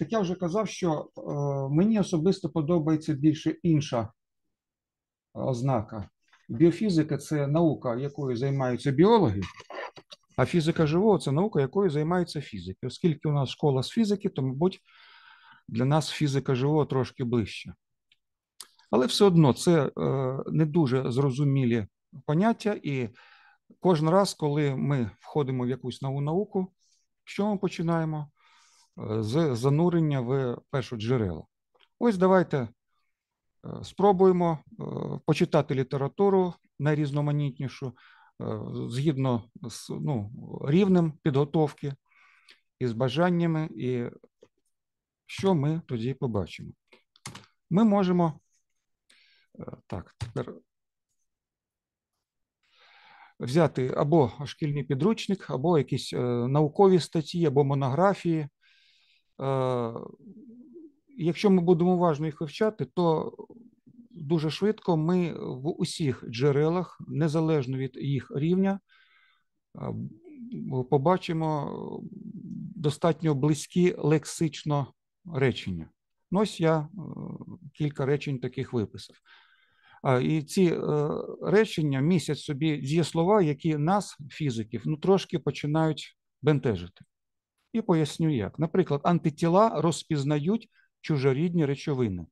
так я вже казав, що е, мені особисто подобається більше інша ознака. Біофізика це наука, якою займаються біологи, а фізика живого це наука, якою займаються фізики. Оскільки у нас школа з фізики, то, мабуть, для нас фізика живого трошки ближче. Але все одно це е, не дуже зрозумілі поняття, і кожен раз, коли ми входимо в якусь нову науку, що ми починаємо? Е, з занурення в першу джерела. Ось давайте е, спробуємо е, почитати літературу найрізноманітнішу згідно з ну, рівнем підготовки і з бажаннями, і що ми тоді побачимо. Ми можемо так, тепер взяти або шкільний підручник, або якісь наукові статті, або монографії. Е, якщо ми будемо уважно їх вивчати, то дуже швидко ми в усіх джерелах, незалежно від їх рівня, е, побачимо достатньо близькі лексично речення. Ось я е, кілька речень таких виписав. І ці речення містять собі ті слова, які нас, фізиків, ну трошки починають бентежити. І поясню як. Наприклад, антитіла розпізнають чужорідні речовини.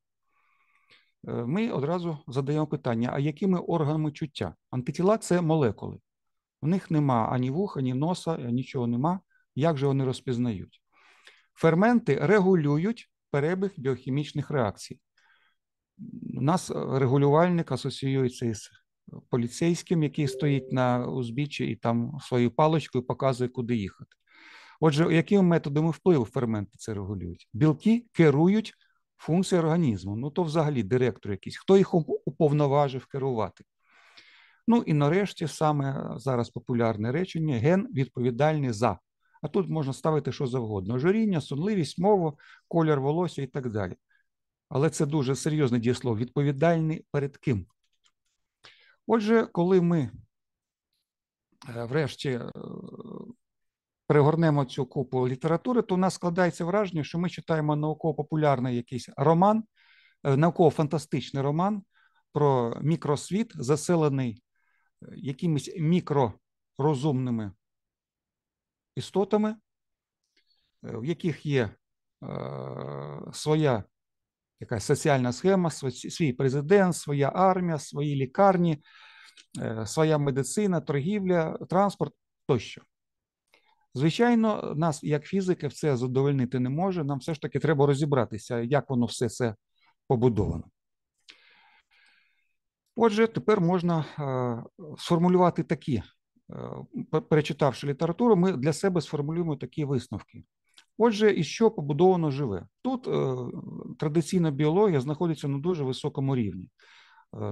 Е, ми одразу задаємо питання: а якими органами чуття? Антитіла це молекули. В них нема ані вуха, ані носа, е, нічого нема. Як же вони розпізнають? Ферменти регулюють перебіг біохімічних реакцій. У нас е, регулювальник асоціюється із поліцейським, який стоїть на узбіччі і там своєю паличкою показує, куди їхати. Отже, якими методами впливу ферменти це регулюють? Білки керують функцією організму. Ну то взагалі директор якийсь, хто їх уповноважив керувати. Ну і нарешті саме е, зараз популярне речення ген відповідальний за. А тут можна ставити що завгодно: ожиріння, сонливість, мову, колір волосся і так далі. Але це дуже серйозне дієслово відповідальний перед ким. Отже, коли ми е, врешті е, Пригорнемо цю купу літератури, то у нас складається враження, що ми читаємо науково-популярний якийсь роман, е, науково-фантастичний роман про мікросвіт, заселений е, якимись мікророзумними істотами, е, в яких є своя якась соціальна схема, свій президент, своя армія, свої лікарні, своя медицина, торгівля, транспорт тощо. Звичайно, нас, як фізики, все задовольнити не може. Нам все ж таки треба розібратися, як воно все це побудовано. Отже, тепер можна е, сформулювати такі, е, перечитавши літературу, ми для себе сформулюємо такі висновки. Отже, і що побудовано живе? Тут е, традиційна біологія знаходиться на дуже високому рівні.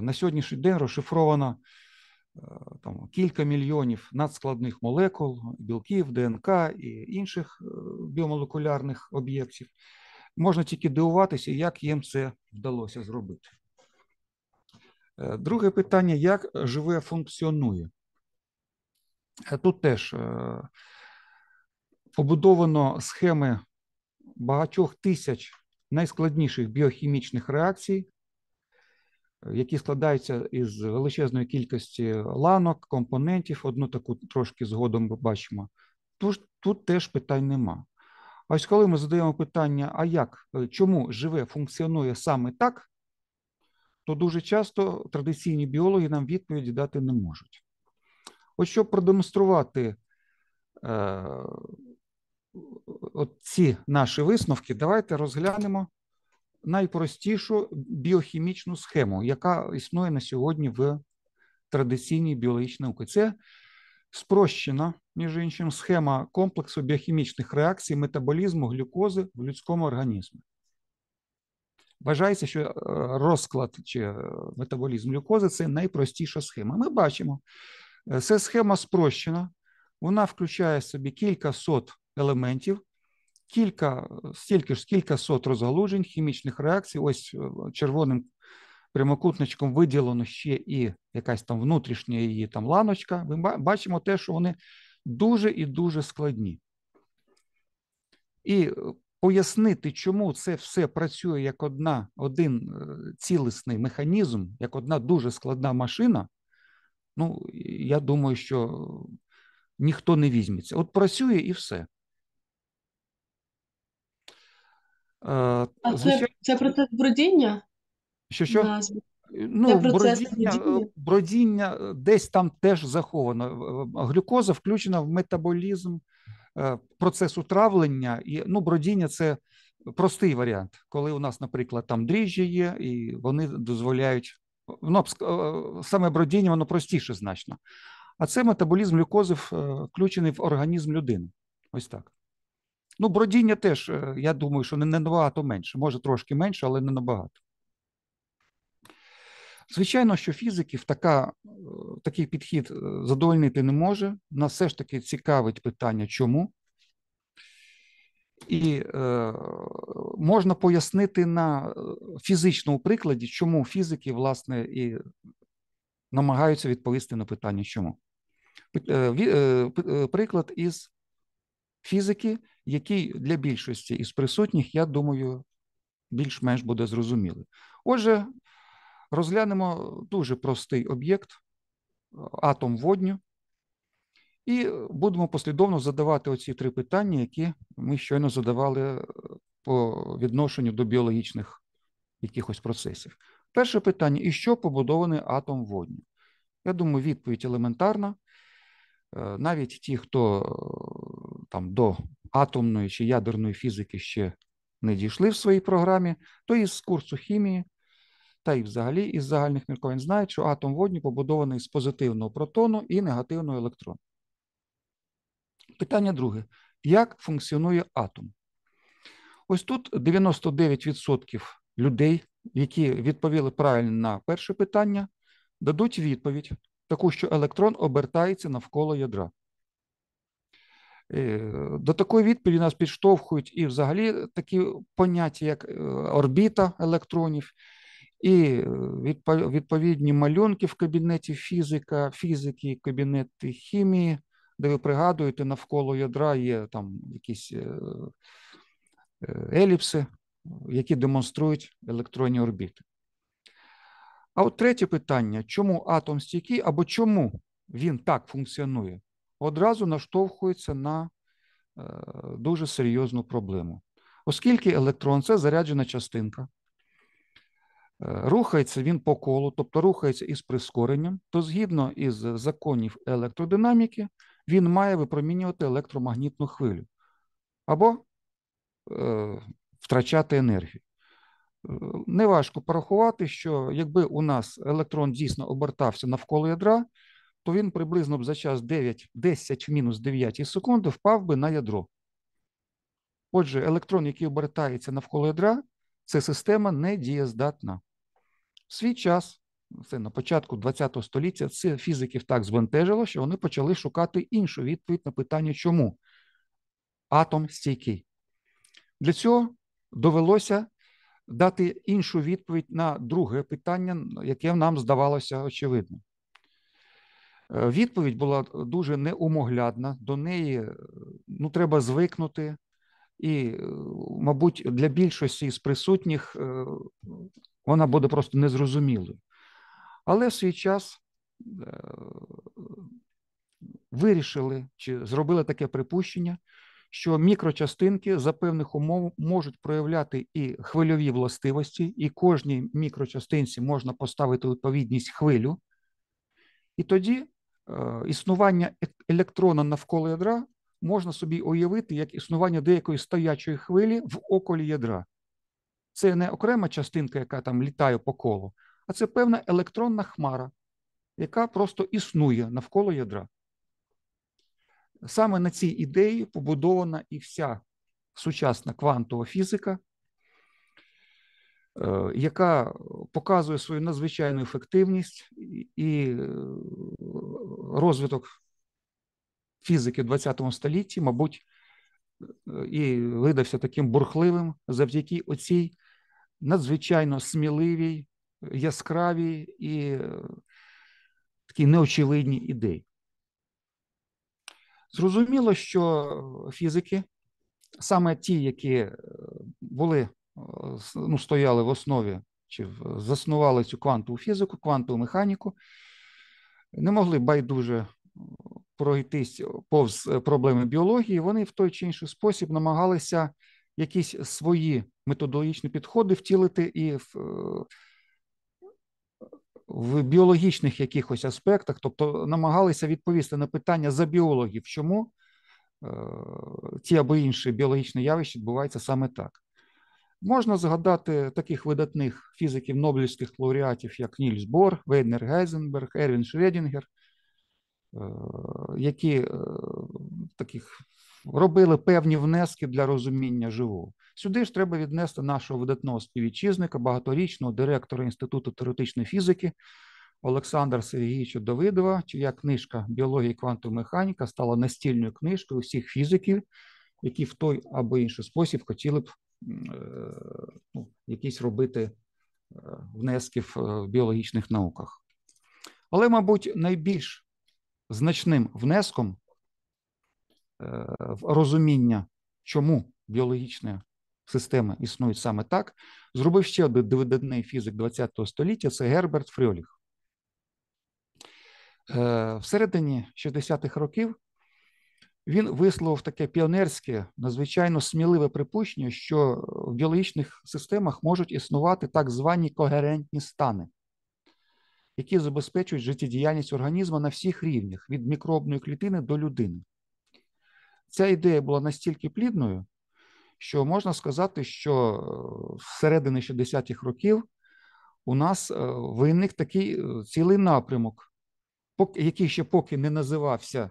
На сьогоднішній день розшифровано Е, там кілька мільйонів надскладних молекул, білків, ДНК і інших е, біомолекулярних об'єктів, можна тільки дивуватися, як їм це вдалося зробити. Е, друге питання: як живе функціонує? Тут теж побудовано схеми багатьох тисяч найскладніших біохімічних реакцій, Е, які складаються із величезної кількості ланок, компонентів, одну таку трошки згодом ми бачимо. Тут, тут теж питань нема. А ось коли ми задаємо питання, а як, е, чому живе функціонує саме так, то дуже часто традиційні біологи нам відповіді дати не можуть. От щоб продемонструвати е, ці наші висновки, давайте розглянемо найпростішу біохімічну схему, яка існує на сьогодні в традиційній біологічній науці. Це спрощена, між іншим, схема комплексу біохімічних реакцій метаболізму глюкози в людському організмі. Вважається, що е, розклад чи е, метаболізм глюкози це найпростіша схема. Ми бачимо, е, це схема спрощена, вона включає в собі кілька сот елементів, кілька, стільки ж кілька сот розгалужень, хімічних реакцій. Ось е, червоним прямокутничком виділено ще і якась там внутрішня її там ланочка. Ми бачимо те, що вони дуже і дуже складні. І е, пояснити, чому це все працює як одна, один е, цілісний механізм, як одна дуже складна машина. Ну, я думаю, що ніхто не візьметься. От працює і все. А Звичайно, це, процес бродіння? Що що? Е, ну, е, бродіння, бродіння е, десь там теж заховано. Глюкоза включена в метаболізм процес утравлення, і ну, бродіння це простий варіант, коли у нас, наприклад, там дріжджі є, і вони дозволяють ну, саме бродіння, воно простіше значно. А це метаболізм глюкози включений в організм людини. Ось так. Ну, бродіння теж, е, я думаю, що не набагато менше. Може трошки менше, але не набагато. Звичайно, що фізиків така, е, такий підхід е, задовольнити не може. Нас все ж таки цікавить питання, чому. І е, можна пояснити на фізичному прикладі, чому фізики, власне, і намагаються відповісти на питання чому. Приклад із фізики, який для більшості із присутніх, я думаю, більш-менш буде зрозумілий. Отже, розглянемо дуже простий об'єкт, атом водню, і будемо послідовно задавати оці три питання, які ми щойно задавали е, по відношенню до біологічних якихось процесів. Перше питання: і що побудований атом водню? Я думаю, відповідь елементарна. Е, навіть ті, хто е, там до атомної чи ядерної фізики ще не дійшли в своїй програмі, то із курсу хімії та й взагалі із загальних міркувань знають, що атом водню побудований з позитивного протону і негативного електрону. Питання друге. Як функціонує атом? Ось тут 99% людей, які відповіли правильно на перше питання, дадуть відповідь, таку, що електрон обертається навколо ядра. Е, до такої відповіді нас підштовхують і взагалі такі поняття, як е, орбіта електронів, і е, відповідні малюнки в кабінеті фізика, фізики, кабінети хімії, де ви пригадуєте, навколо ядра є там якісь еліпси, які демонструють електронні орбіти. А от третє питання: чому атом стійкий або чому він так функціонує? одразу наштовхується на е, дуже серйозну проблему. Оскільки електрон це заряджена частинка, е, рухається він по колу, тобто рухається із прискоренням, то згідно із законів електродинаміки, він має випромінювати електромагнітну хвилю або е, втрачати енергію. Е, неважко порахувати, що якби у нас електрон дійсно обертався навколо ядра, то він приблизно б за час 9, 10 в мінус 9 секунди впав би на ядро. Отже, електрон, який обертається навколо ядра, це система недієздатна. В свій час, це на початку ХХ століття, це фізиків так збентежило, що вони почали шукати іншу відповідь на питання, чому атом стійкий. Для цього довелося дати іншу відповідь на друге питання, яке нам здавалося очевидним. Е, відповідь була дуже неумоглядна, до неї е, ну, треба звикнути, і, е, мабуть, для більшості з присутніх вона буде просто незрозумілою. Але в свій час вирішили чи зробили таке припущення, що мікрочастинки за певних умов можуть проявляти і хвильові властивості, і кожній мікрочастинці можна поставити відповідність хвилю. І тоді Е, існування електрона навколо ядра можна собі уявити як існування деякої стоячої хвилі в околі ядра. Це не окрема частинка, яка там літає по колу, а це певна електронна хмара, яка просто існує навколо ядра. Саме на цій ідеї побудована і вся сучасна квантова фізика, Е, яка показує свою надзвичайну ефективність і е, розвиток фізики в ХХ столітті, мабуть, е, і видався таким бурхливим завдяки оцій надзвичайно сміливій, яскравій і такій неочевидній ідеї. Зрозуміло, що фізики, саме ті, які були ну, стояли в основі чи заснували цю квантову фізику, квантову механіку, не могли байдуже пройтись повз е, проблеми біології. Вони в той чи інший спосіб намагалися якісь свої методологічні підходи втілити і в. Е, в біологічних якихось аспектах, тобто намагалися відповісти на питання за біологів, чому е, ті або інші біологічні явища відбуваються саме так. Можна згадати таких видатних фізиків Нобелівських лауреатів, як Нільс Бор, Вейнер Гейзенберг, Ервін Шредінгер, е, які е, таких робили певні внески для розуміння живого. Сюди ж треба віднести нашого видатного співвітчизника, багаторічного директора Інституту теоретичної фізики Олександра Сергійовича Давидова, чия книжка Біологія і квантова механіка стала настільною книжкою усіх фізиків, які в той або інший спосіб хотіли б Е, ну, якісь робити е, внески в е, біологічних науках. Але, мабуть, найбільш значним внеском в розуміння, чому біологічна система існують саме так, зробив ще один дивидендний фізик ХХ століття це Герберт Фріоліх. В середині 60-х років він висловив таке піонерське, надзвичайно сміливе припущення, що в біологічних системах можуть існувати так звані когерентні стани, які забезпечують життєдіяльність організму на всіх рівнях від мікробної клітини до людини. Ця ідея була настільки плідною, що можна сказати, що е, всередині 60-х років у нас е, виник такий е, цілий напрямок, який ще поки не називався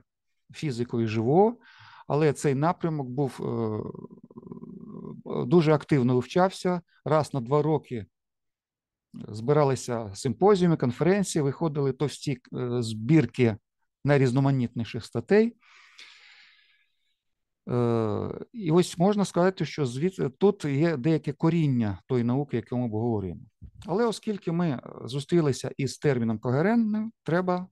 фізикою живо, але цей напрямок був е, дуже активно вивчався. Раз на два роки збиралися симпозіуми, конференції, виходили товсті е, збірки найрізноманітніших статей. Е, і ось можна сказати, що звідси е, тут є деяке коріння тої науки, яку ми обговорюємо. Але оскільки ми е, зустрілися із терміном когерентним, треба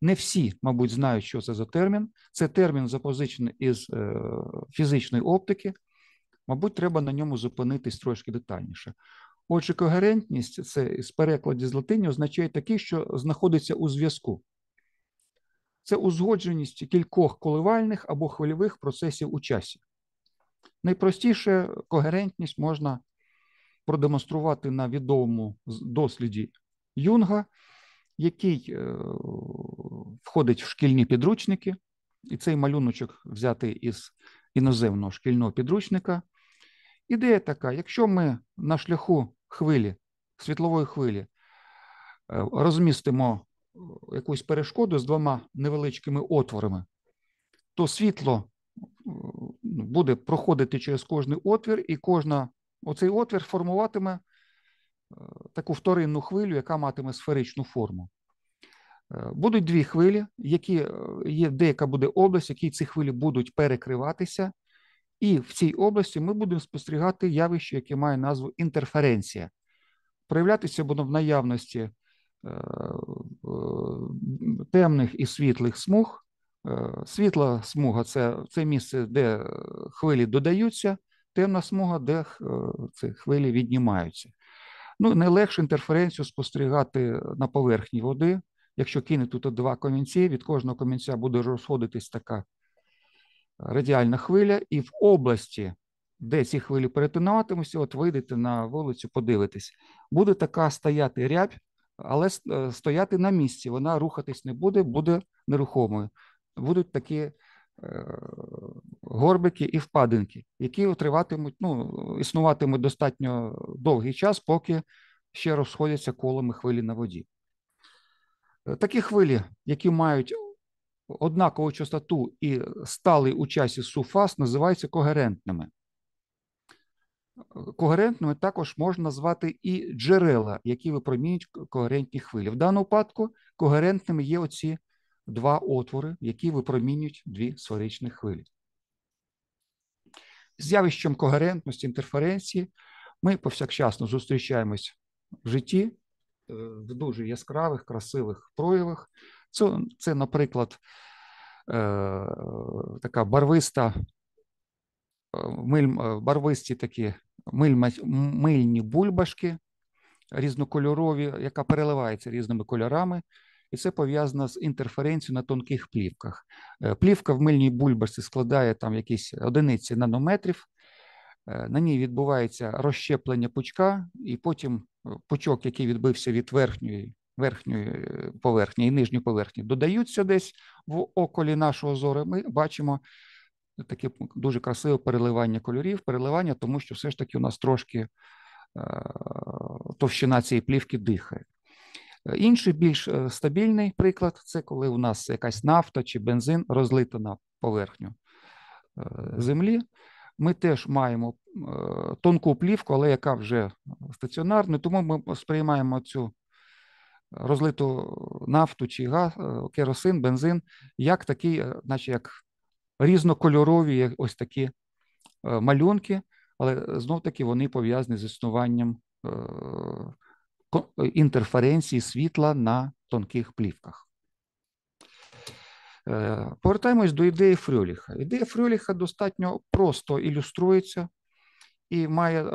не всі, мабуть, знають, що це за термін. Це термін запозичений із фізичної оптики. Мабуть, треба на ньому зупинитись трошки детальніше. Отже, когерентність це з перекладі з латині означає такий, що знаходиться у зв'язку це узгодженість кількох коливальних або хвильових процесів у часі. Найпростіше когерентність можна продемонструвати на відомому досліді Юнга, який е, входить в шкільні підручники, і цей малюночок взятий із іноземного шкільного підручника. Ідея така: якщо ми на шляху хвилі, світлової хвилі е, розмістимо якусь перешкоду з двома невеличкими отворами, то світло е, буде проходити через кожний отвір, і кожна оцей отвір формуватиме е, таку вторинну хвилю, яка матиме сферичну форму. Е, будуть дві хвилі, які є деяка буде область, які ці хвилі будуть перекриватися. І в цій області ми будемо спостерігати явище, яке має назву інтерференція. Проявлятися воно в наявності Е, е, темних і світлих смуг. Е, світла смуга це це місце, де хвилі додаються, темна смуга, де ці хвилі віднімаються. Ну, найлегше інтерференцію спостерігати на поверхні води. Якщо кинути тут два комінці, від кожного комінця буде розходитись така радіальна хвиля, і в області, де ці хвилі перетинатимуться, от вийдете на вулицю, подивитесь, буде така стояти рябь, але е, стояти на місці, вона рухатись не буде, буде нерухомою. Будуть такі е, горбики і впадинки, які триватимуть, ну, існуватимуть достатньо довгий час, поки ще розходяться колами хвилі на воді. Е, такі хвилі, які мають однакову частоту і стали у часі суфас, називаються когерентними когерентними також можна назвати і джерела, які випромінюють когерентні хвилі. В даному випадку когерентними є оці два отвори, які випромінюють дві сферичні хвилі. З явищем когерентності інтерференції ми повсякчасно зустрічаємось в житті е, в дуже яскравих, красивих проявах. Це, це наприклад, е, така барвиста, е, миль, е, барвисті такі мильні бульбашки різнокольорові, яка переливається різними кольорами, і це пов'язано з інтерференцією на тонких плівках. Е, плівка в мильній бульбашці складає там якісь одиниці нанометрів. Е, на ній відбувається розщеплення пучка, і потім е, пучок, який відбився від верхньої верхньої поверхні і нижньої поверхні, додаються десь в околі нашого зору. Ми бачимо таке дуже красиве переливання кольорів, переливання, тому що все ж таки у нас трошки е, товщина цієї плівки дихає. Е, інший більш е, стабільний приклад це коли у нас якась нафта чи бензин розлита на поверхню землі. Ми теж маємо тонку плівку, але яка вже стаціонарна, тому ми сприймаємо цю розлиту нафту чи газ, керосин, бензин, як такий, наче як різнокольорові ось такі е, малюнки, але знов-таки вони пов'язані з існуванням е, інтерференції світла на тонких плівках. Е, повертаємось до ідеї Фрюліха. Ідея Фрюліха достатньо просто ілюструється і має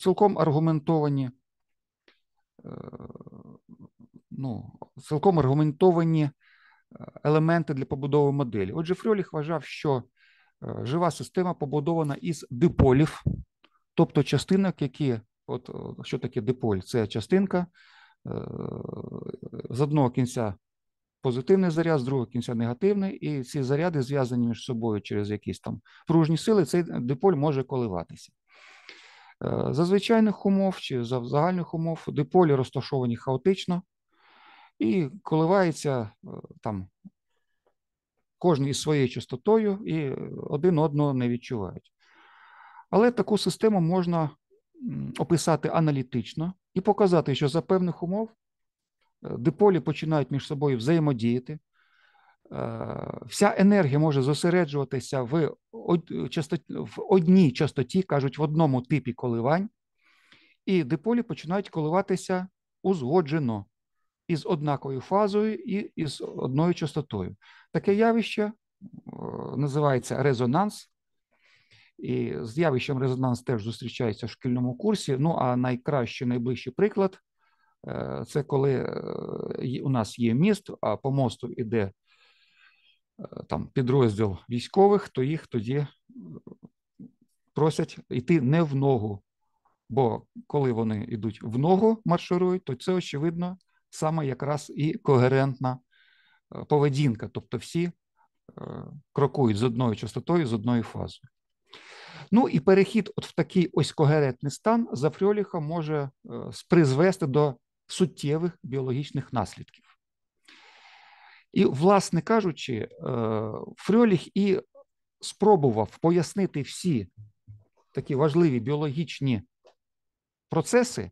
цілком аргументовані ну, цілком аргументовані елементи для побудови моделі. Отже, Фрьоліх вважав, що е, жива система побудована із диполів, тобто частинок, які от е, що таке диполь? Це частинка е, з одного кінця. Позитивний заряд, з другого кінця негативний, і ці заряди зв'язані між собою через якісь там пружні сили, цей диполь може коливатися. За звичайних умов чи за загальних умов диполі розташовані хаотично, і коливається е, там кожен із своєю частотою і один одного не відчувають. Але таку систему можна описати аналітично і показати, що за певних умов е, диполі починають між собою взаємодіяти. Е, вся енергія може зосереджуватися в одній частоті, кажуть, в одному типі коливань, і диполі починають коливатися узгоджено із однаковою фазою і із одною частотою. Таке явище е, називається резонанс. І з явищем резонанс теж зустрічається в шкільному курсі. Ну, а найкращий, найближчий приклад е, це коли е, у нас є міст, а по мосту йде там підрозділ військових, то їх тоді просять йти не в ногу. Бо коли вони йдуть в ногу, марширують, то це очевидно саме якраз і когерентна е, поведінка, тобто всі е, крокують з одною частотою, з одною фазою. Ну і перехід от в такий ось когерентний стан за Фрьоліха може е, призвести до суттєвих біологічних наслідків. І, власне кажучи, Фрьоліх і спробував пояснити всі такі важливі біологічні процеси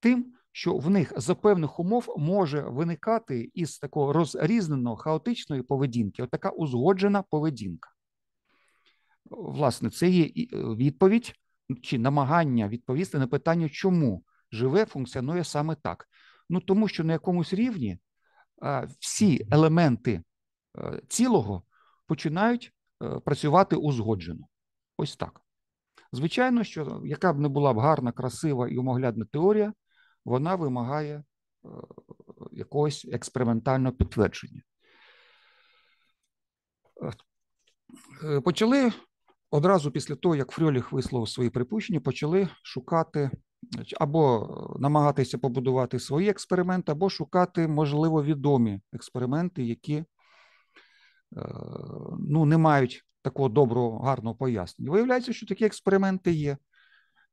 тим, що в них за певних умов може виникати із такого розрізненого хаотичної поведінки, отака узгоджена поведінка. Власне, це є е, відповідь чи намагання відповісти на питання, чому живе функціонує саме так. Ну тому, що на якомусь рівні всі елементи е, цілого починають е, працювати узгоджено. Ось так. Звичайно, що яка б не була б гарна, красива і умоглядна теорія, вона вимагає е, якогось експериментального підтвердження. Е, е, почали одразу після того, як Фрьоліх висловив свої припущення, почали шукати або намагатися побудувати свої експерименти, або шукати, можливо, відомі експерименти, які ну, не мають такого доброго, гарного пояснення. Виявляється, що такі експерименти є.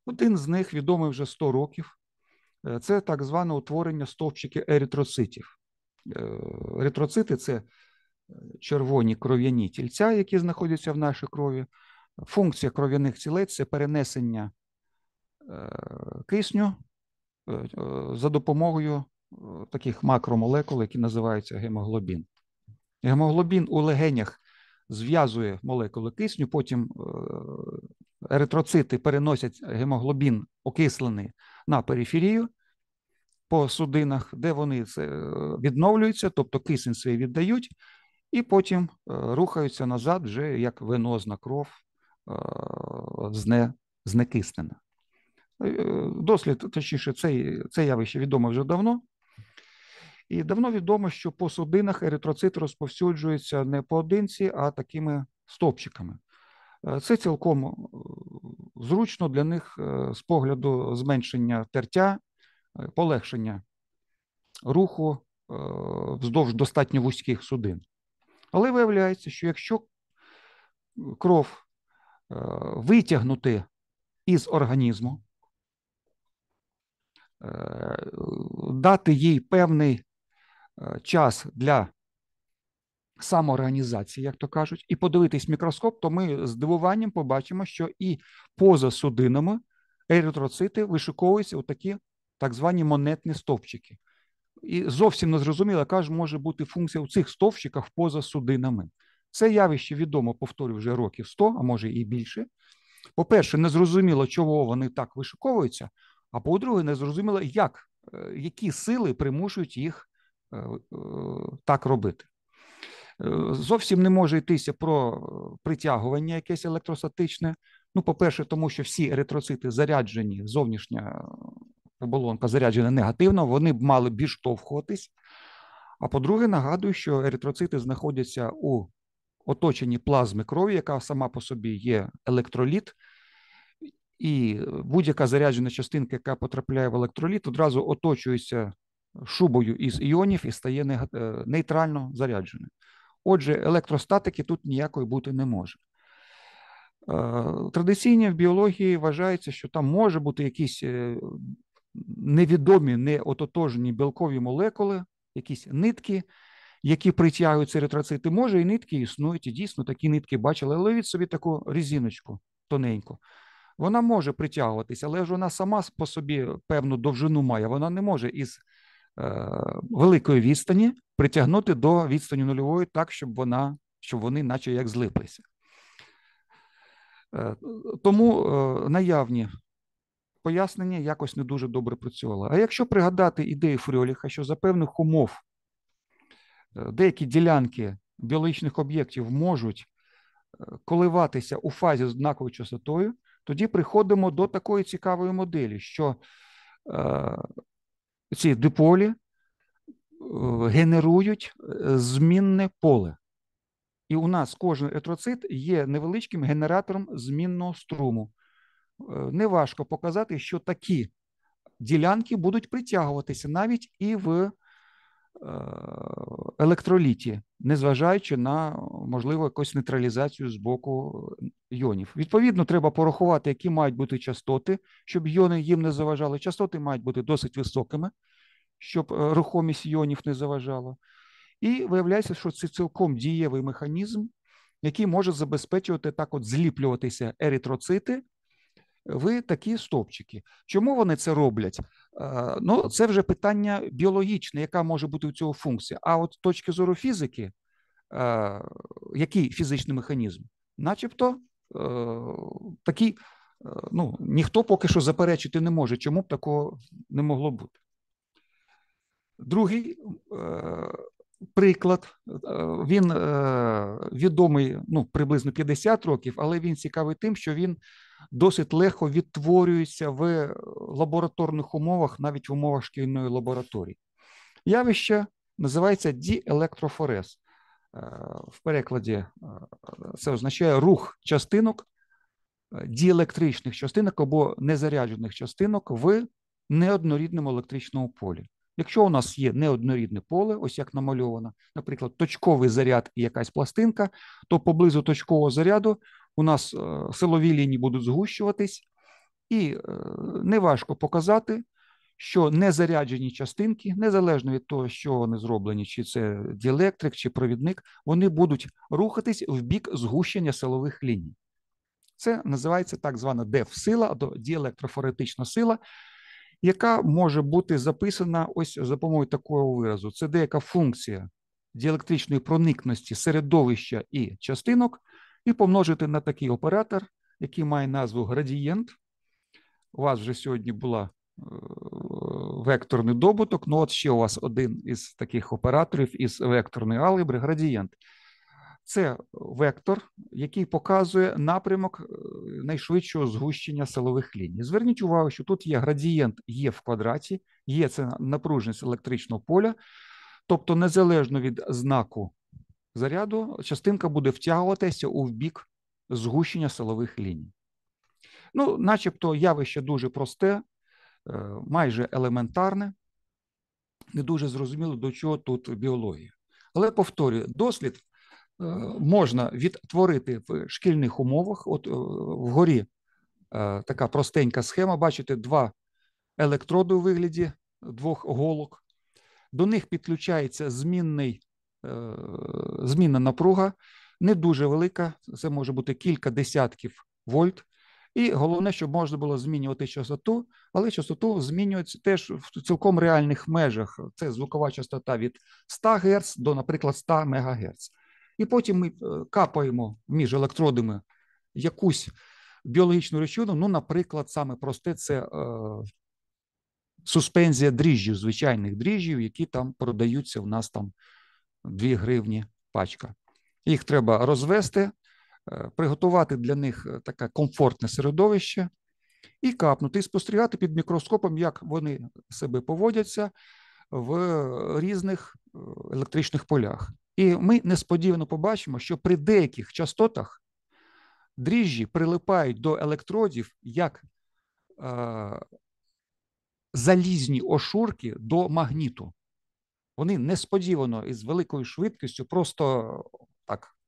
Один з них відомий вже 100 років. Е, це так зване утворення стовпчиків еритроцитів. Е, еритроцити – це е, червоні кров'яні тільця, які знаходяться в нашій крові. Функція кров'яних тілець це перенесення кисню за допомогою таких макромолекул, які називаються гемоглобін. Гемоглобін у легенях зв'язує молекули кисню, потім Еритроцити переносять гемоглобін окислений на периферію по судинах, де вони е, відновлюються, тобто кисень свій віддають, і потім е, рухаються назад, вже як венозна кров е, знекиснена. Дослід, точніше, це, це явище відомо вже давно. І давно відомо, що по судинах еритроцит розповсюджується не поодинці, а такими стовпчиками. Е, це цілком е, зручно для них е, з погляду зменшення тертя, полегшення руху вздовж достатньо вузьких судин. Але виявляється, що якщо кров витягнути із організму, дати їй певний час для самоорганізації, як то кажуть, і подивитись мікроскоп, то ми здивуванням побачимо, що і поза судинами еритроцити вишиковуються у такі так звані монетні стовпчики. І зовсім не зрозуміло, яка ж може бути функція у цих стовпчиках поза судинами. Це явище відомо, повторю, вже років 100, а може і більше. По-перше, не зрозуміло, чого вони так вишиковуються, а по-друге, не зрозуміло, як, е, які сили примушують їх е, е, так робити. Зовсім не може йтися про е, притягування якесь електростатичне. Ну, по-перше, тому що всі еритроцити заряджені, зовнішня е, оболонка заряджена негативно, вони б мали більш штовхуватись. А по-друге, нагадую, що еритроцити знаходяться у оточенні плазми крові, яка сама по собі є електроліт, і е, будь-яка заряджена частинка, яка потрапляє в електроліт, одразу оточується шубою із іонів і стає нейтрально зарядженою. Отже, електростатики тут ніякої бути не може. Е, Традиційно в біології вважається, що там може бути якісь е, невідомі, неототожені білкові молекули, якісь нитки, які притягують еритроцити. Може, і нитки існують, і дійсно такі нитки бачили, але від собі таку різиночку тоненьку. Вона може притягуватися, але ж вона сама по собі певну довжину має. Вона не може із Е, великої відстані притягнути до відстані нульової так, щоб вона, щоб вони, наче як злиплися. Е, тому е, наявні пояснення якось не дуже добре працювало. А якщо пригадати ідею фріоліха, що за певних умов деякі ділянки біологічних об'єктів можуть коливатися у фазі з однаковою частотою, тоді приходимо до такої цікавої моделі, що ці диполі е, генерують е, змінне поле. І у нас кожен етроцит є невеличким генератором змінного струму. Е, неважко показати, що такі ділянки будуть притягуватися навіть і в Е, електроліті, незважаючи на можливу якусь нейтралізацію з боку йонів. Відповідно, треба порахувати, які мають бути частоти, щоб йони їм не заважали. Частоти мають бути досить високими, щоб е, рухомість йонів не заважала. І виявляється, що це цілком дієвий механізм, який може забезпечувати так, от зліплюватися еритроцити в такі стовпчики. Чому вони це роблять? Е, ну, це вже питання біологічне, яка може бути у цього функція. А от з точки зору фізики, е, який фізичний механізм, начебто е, такий, ну, ніхто поки що заперечити не може, чому б такого не могло бути. Другий приклад. Е, він е, відомий ну, приблизно 50 років, але він цікавий тим, що він досить легко відтворюється в лабораторних умовах, навіть в умовах шкільної лабораторії. Явище називається діелектрофорез. Е, в перекладі це означає рух частинок, діелектричних частинок або незаряджених частинок в неоднорідному електричному полі. Якщо у нас є неоднорідне поле, ось як намальовано, наприклад, точковий заряд і якась пластинка, то поблизу точкового заряду у нас е, силові лінії будуть згущуватись, і е, неважко показати, що незаряджені частинки, незалежно від того, що вони зроблені, чи це діелектрик, чи провідник, вони будуть рухатись в бік згущення силових ліній. Це називається так звана деф-сила або діелектрофоретична сила яка може бути записана ось за допомогою такого виразу. Це деяка функція діелектричної проникності середовища і частинок, і помножити на такий оператор, який має назву градієнт. У вас вже сьогодні була е, векторний добуток. Ну, от ще у вас один із таких операторів із векторної алгебри градієнт. Це вектор, який показує напрямок е, найшвидшого згущення силових ліній. Зверніть увагу, що тут є градієнт є е в квадраті, є е це напруженість електричного поля, тобто, незалежно від знаку заряду, частинка буде втягуватися у бік згущення силових ліній. Ну, начебто, явище дуже просте, майже елементарне, не дуже зрозуміло, до чого тут біологія. Але повторюю, дослід Е, можна відтворити в шкільних умовах. От е, вгорі е, така простенька схема. Бачите, два електроди у вигляді двох голок. До них підключається змінний, змінна напруга, не дуже велика. Це може бути кілька десятків вольт. І головне, щоб можна було змінювати частоту, але частоту змінюється теж в цілком реальних межах. Це звукова частота від 100 Гц до, наприклад, 100 МГц. І потім ми е, капаємо між електродами якусь біологічну речовину. Ну, наприклад, саме просте це е, суспензія дріжджів, звичайних дріжджів, які там продаються у нас там 2 гривні пачка. Їх треба розвести, е, приготувати для них е, таке комфортне середовище і капнути, і спостерігати під мікроскопом, як вони себе поводяться в різних е, електричних полях. І ми несподівано побачимо, що при деяких частотах дріжджі прилипають до електродів як е, залізні ошурки до магніту. Вони несподівано і з великою швидкістю просто так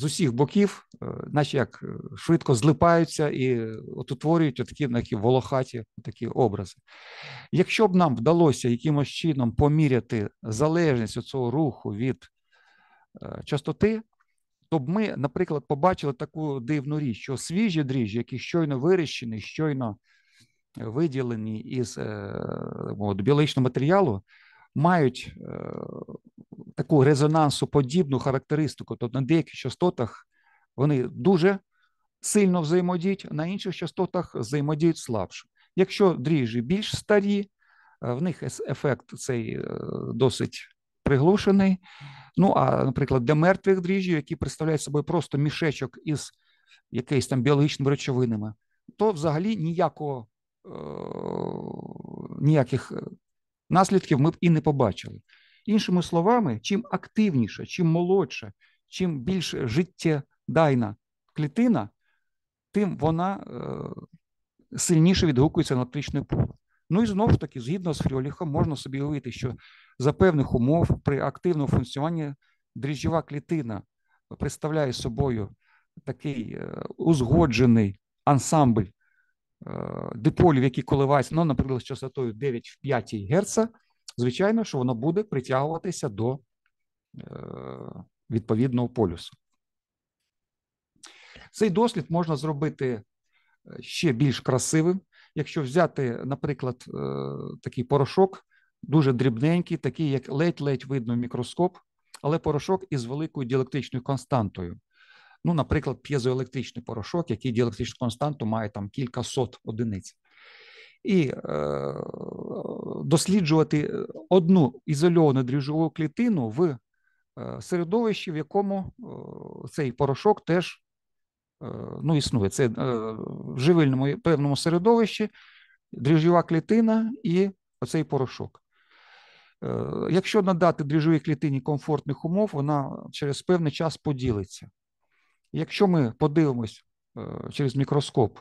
з усіх боків, е, наче як е, швидко злипаються і от утворюють такі, такі ну, волохаті такі образи. Якщо б нам вдалося якимось чином поміряти залежність цього руху від е, частоти, то б ми, наприклад, побачили таку дивну річ, що свіжі дріжджі, які щойно виріщені, щойно виділені із от, біологічного матеріалу, мають таку резонансу подібну характеристику. Тобто на деяких частотах вони дуже сильно взаємодіють, на інших частотах взаємодіють слабше. Якщо дріжджі більш старі, е, в них ефект цей е, досить приглушений. Ну а, наприклад, для мертвих дріжджів, які представляють собою просто мішечок із якоюсь там біологічними речовинами, то взагалі ніякого, е, ніяких е, наслідків ми б і не побачили. Іншими словами, чим активніша, чим молодша, чим більш життєдайна клітина, тим вона е, сильніше відгукується на електричне поле. Ну і знову ж таки, згідно з Фрьоліхом, можна собі уявити, що за певних умов при активному функціонуванні дріжджова клітина представляє собою такий е, узгоджений ансамбль е, диполів, які коливаються, ну, наприклад, з частотою 9 в 5 Гц, звичайно, що воно буде притягуватися до е, відповідного полюсу. Цей дослід можна зробити е, ще більш красивим, якщо взяти, наприклад, е, такий порошок, дуже дрібненький, такий, як ледь-ледь видно в мікроскоп, але порошок із великою діалектичною константою. Ну, наприклад, п'єзоелектричний порошок, який діалектичну константу має там кілька сот одиниць і е, досліджувати одну ізольовану дріжджову клітину в е, середовищі, в якому е, цей порошок теж ну, існує. Це в живильному певному середовищі дріжджова клітина і оцей порошок. Якщо надати дріжджовій клітині комфортних умов, вона через певний час поділиться. Якщо ми подивимось через мікроскоп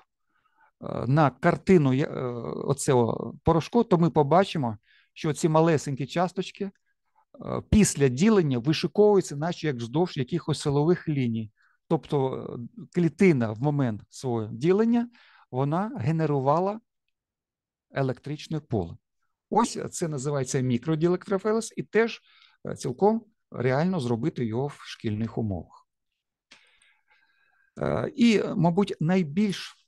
Е, на картину е, оцього порошку, то ми побачимо, що ці малесенькі часточки е, після ділення вишиковуються, наче як вздовж якихось силових ліній. Тобто клітина в момент свого ділення вона генерувала електричне поле. Ось це називається мікродіелектрофелес і теж цілком реально зробити його в шкільних умовах. І, мабуть, найбільш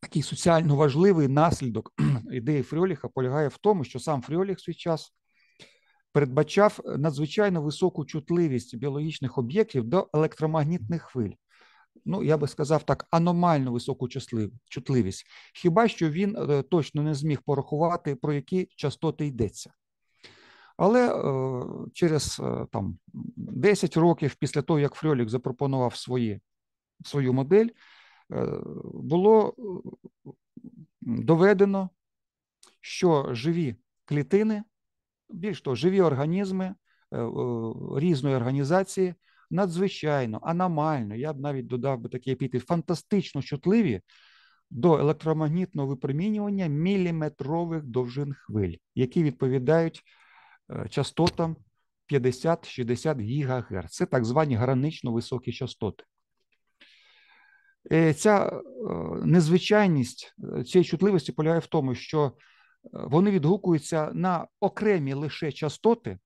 такий соціально важливий наслідок ідеї Фріоліха полягає в тому, що сам Фрьоліх в свій час передбачав надзвичайно високу чутливість біологічних об'єктів до електромагнітних хвиль. Ну, я би сказав так, аномально високу чутливість. Хіба що він е, точно не зміг порахувати, про які частоти йдеться. Але е, через е, там 10 років після того, як Фріолік запропонував свої, свою модель, Е, було е, доведено, що живі клітини, більш того, живі організми е, різної організації надзвичайно, аномально, я б навіть додав би такі епіти, фантастично чутливі до електромагнітного випромінювання міліметрових довжин хвиль, які відповідають частотам 50-60 ГГц. Це так звані гранично високі частоти. Е, ця е, незвичайність е, цієї чутливості полягає в тому, що вони відгукуються на окремі лише частоти,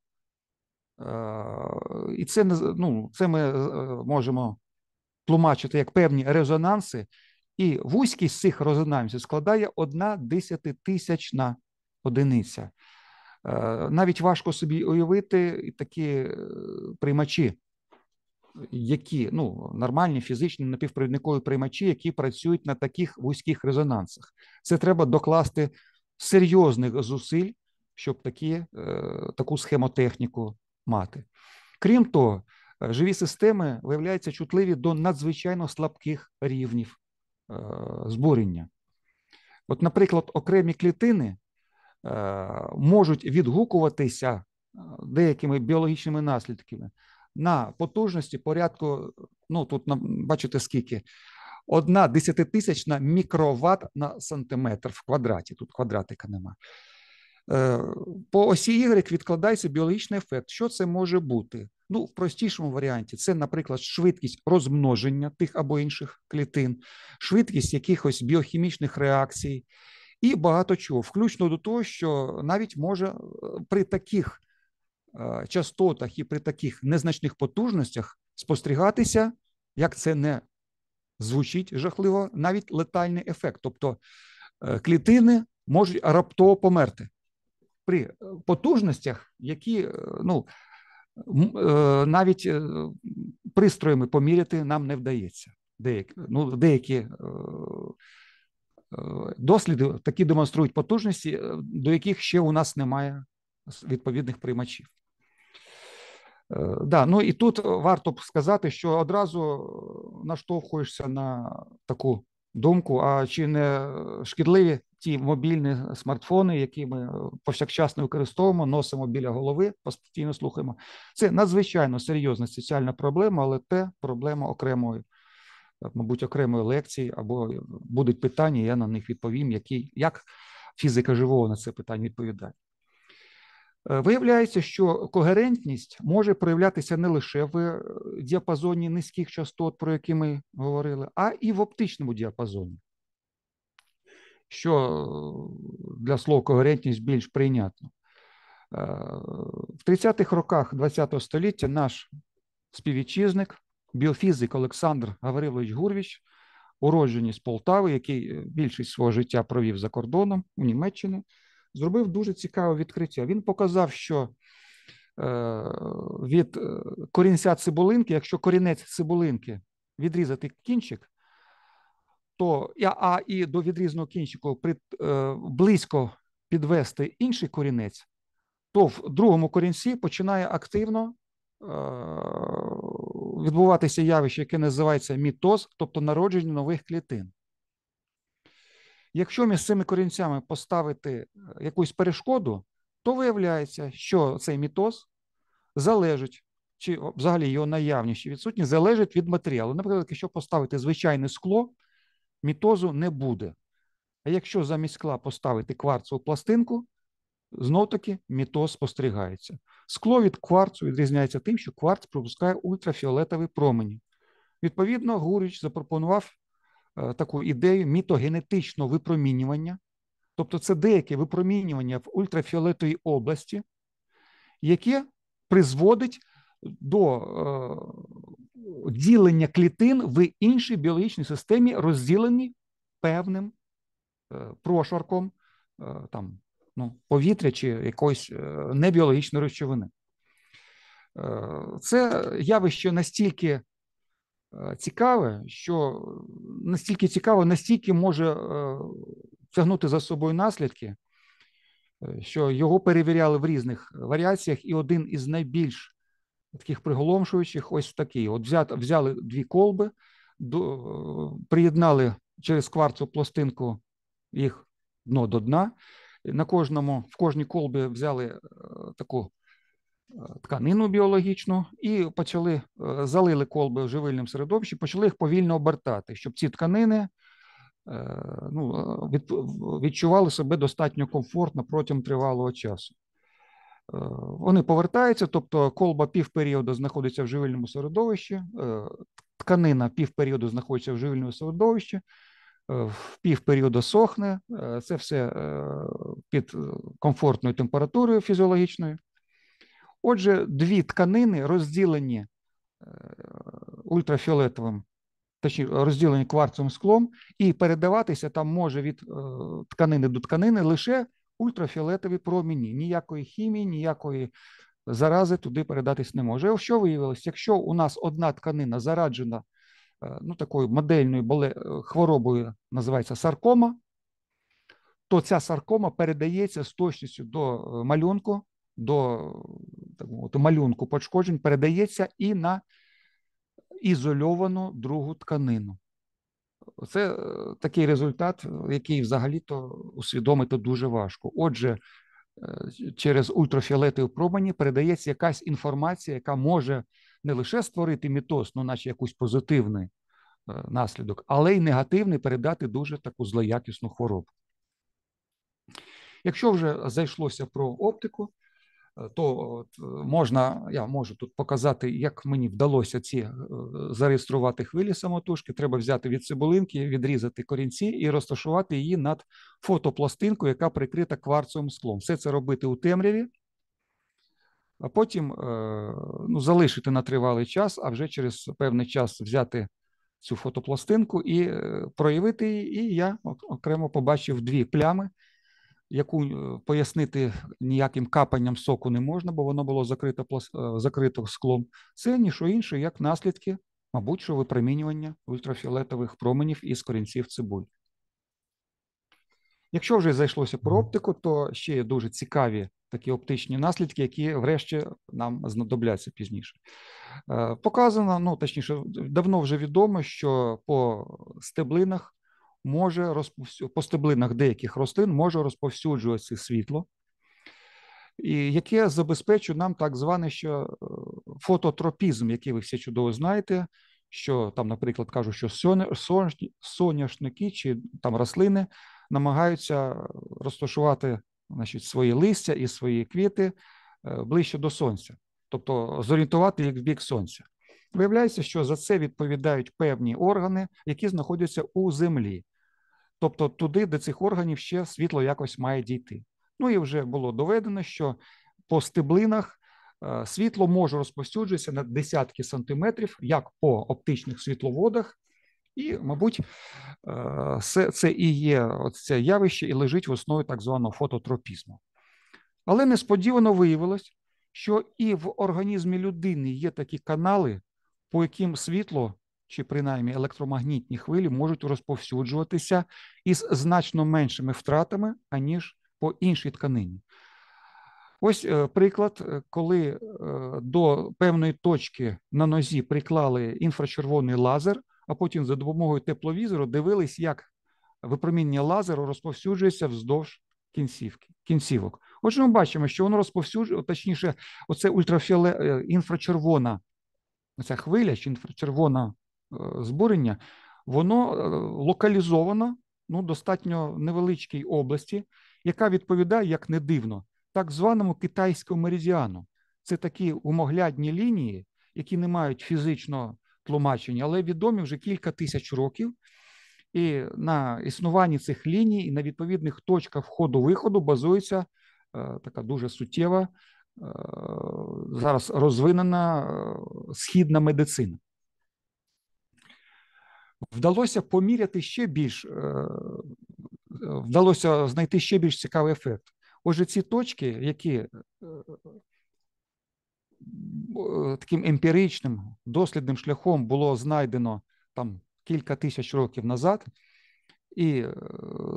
і це ну, це ми можемо тлумачити як певні резонанси, і вузькість цих резонансів складає одна десятитисячна одиниця. Навіть важко собі уявити такі приймачі які ну нормальні фізичні напівпровідникові приймачі, які працюють на таких вузьких резонансах. Це треба докласти серйозних зусиль, щоб такі, е, таку схемотехніку мати. Крім того, е, живі системи виявляються чутливі до надзвичайно слабких рівнів е, збурення. От, наприклад, окремі клітини можуть відгукуватися деякими біологічними наслідками на потужності порядку. Ну тут бачите скільки. Одна десятитисячна мікроватт на сантиметр в квадраті. Тут квадратика нема. Е, по осі Y відкладається біологічний ефект. Що це може бути? Ну, в простішому варіанті це, наприклад, швидкість розмноження тих або інших клітин, швидкість якихось біохімічних реакцій і багато чого, включно до того, що навіть може е, при таких Е, частотах і при таких незначних потужностях спостерігатися, як це не звучить жахливо, навіть летальний ефект. Тобто е, клітини можуть раптово померти при е, потужностях, які ну, навіть пристроями поміряти нам не вдається. Деякі ну, деякі досліди такі демонструють потужності, до яких ще у нас немає відповідних приймачів. Е, да, ну і тут е, варто б сказати, що одразу е, наштовхуєшся на таку думку: а чи не шкідливі ті мобільні смартфони, які ми повсякчасно використовуємо, носимо біля голови, постійно слухаємо? Це надзвичайно серйозна соціальна проблема, але те проблема окремої, мабуть, окремої лекції або будуть питання. Я на них відповім, які як фізика живого на це питання відповідає. Е, виявляється, що когерентність може проявлятися не лише в е, діапазоні низьких частот, про які ми говорили, а і в оптичному діапазоні, що е, для слова когерентність більш прийнятно. В 30-х роках ХХ століття наш співвітчизник, біофізик Олександр Гаврилович Гурвіч, уроджений з Полтави, який більшість свого життя провів за кордоном у Німеччині зробив дуже цікаве відкриття. Він показав, що е, від е, корінця цибулинки, якщо корінець цибулинки відрізати кінчик, то а і до відрізаного кінчику при, е, близько підвести інший корінець, то в другому корінці починає активно відбуватися явище, яке називається мітоз, тобто народження нових клітин. Якщо між цими корінцями поставити е, якусь перешкоду, то виявляється, що цей мітоз залежить, чи взагалі його наявність чи відсутність залежить від матеріалу. Наприклад, якщо поставити звичайне скло, мітозу не буде. А якщо замість скла поставити кварцову пластинку, знов таки мітоз спостерігається. Скло від кварцу відрізняється тим, що кварц пропускає ультрафіолетові промені. Відповідно, Гуріч запропонував Е, таку ідею мітогенетичного випромінювання, тобто це деяке випромінювання в ультрафіолетовій області, яке призводить до е, ділення клітин в іншій біологічній системі, розділені певним е, прошарком там, ну, повітря чи якоїсь небіологічної речовини. Це явище настільки Э, цікаве, що настільки цікаво, настільки може е, тягнути за собою наслідки, е, що його перевіряли в різних варіаціях, і один із найбільш таких приголомшуючих ось такий: от взяти, взяли дві колби, до, е, приєднали через кварцу пластинку їх дно до дна. На кожному в кожній колбі взяли таку тканину біологічну і почали е, залили колби в живильним середовищі, почали їх повільно обертати, щоб ці тканини е, ну, е, відчували себе достатньо комфортно протягом тривалого часу. Вони повертаються, тобто колба півперіоду знаходиться в живильному середовищі, тканина півперіоду знаходиться в живильному середовищі, в півперіоду сохне, це все під комфортною температурою фізіологічною. Отже, дві тканини розділені е, ультрафіолетовим, точніше розділені кварцевим склом, і передаватися там може від е, тканини до тканини лише ультрафіолетові проміні. Ніякої хімії, ніякої зарази туди передатись не може. Що виявилось? Якщо у нас одна тканина зараджена е, ну, такою модельною боле... хворобою, називається саркома, то ця саркома передається з точністю до малюнку, до так мовити, малюнку пошкоджень передається і на ізольовану другу тканину. Це е, такий результат, е, який взагалі-то усвідомити дуже важко. Отже, е, через ультрафіолетові промені передається якась інформація, яка може не лише створити мітоз, ну наче якусь позитивний наслідок, але й негативний передати дуже таку злоякісну хворобу. Якщо вже зайшлося про оптику, Е, то е, можна, я можу тут показати, як мені вдалося ці е, зареєструвати хвилі самотужки. Треба взяти від цибулинки, відрізати корінці і розташувати її над фотопластинкою, яка прикрита кварцевим склом. Все це робити у темряві, а потім ну, залишити на тривалий час, а вже через певний час взяти цю фотопластинку і проявити її. І я окремо побачив дві плями яку е, пояснити ніяким капанням соку не можна, бо воно було закрите закрито склом. Це ніщо інше, як наслідки, мабуть, що випромінювання ультрафіолетових променів із корінців цибуль. Якщо вже зайшлося про оптику, то ще є дуже цікаві такі оптичні наслідки, які врешті нам знадобляться пізніше. Е, показано, ну точніше, давно вже відомо, що по стеблинах може розповсю... по стеблинах деяких рослин може розповсюджуватися світло, і яке забезпечує нам так званий ще фототропізм, який ви всі чудово знаєте. Що там, наприклад, кажуть, що соняшники чи там рослини намагаються розташувати значить, свої листя і свої квіти е, ближче до сонця, тобто зорієнтувати їх в бік сонця. Виявляється, що за це відповідають певні органи, які знаходяться у землі тобто туди, до цих органів ще світло якось має дійти. Ну і вже було доведено, що по стеблинах. Е, світло може розповсюджуватися на десятки сантиметрів, як по оптичних світловодах, і, мабуть, е, це це і є це явище і лежить в основі так званого фототропізму. Але несподівано виявилось, що і в організмі людини є такі канали, по яким світло чи принаймні електромагнітні хвилі можуть розповсюджуватися із значно меншими втратами, аніж по іншій тканині. Ось е, приклад, е, коли е, до певної точки на нозі приклали інфрачервоний лазер, а потім за допомогою тепловізору дивились, як випроміння лазеру розповсюджується вздовж кінцівки, кінцівок. Отже, ми бачимо, що воно розповсюджує, точніше, оце ультрафіоле інфрачервона ця хвиля чи інфрачервона Е, збурення, воно е, локалізовано ну, достатньо невеличкій області, яка відповідає, як не дивно, так званому китайському меридіану. Це такі умоглядні лінії, які не мають фізичного тлумачення, але відомі вже кілька тисяч років. І на існуванні цих ліній, і на відповідних точках входу-виходу базується е, така дуже суттєва, зараз розвинена східна медицина вдалося поміряти ще більш, е, вдалося знайти ще більш цікавий ефект. Отже, ці точки, які е, е, таким емпіричним дослідним шляхом було знайдено там кілька тисяч років назад, і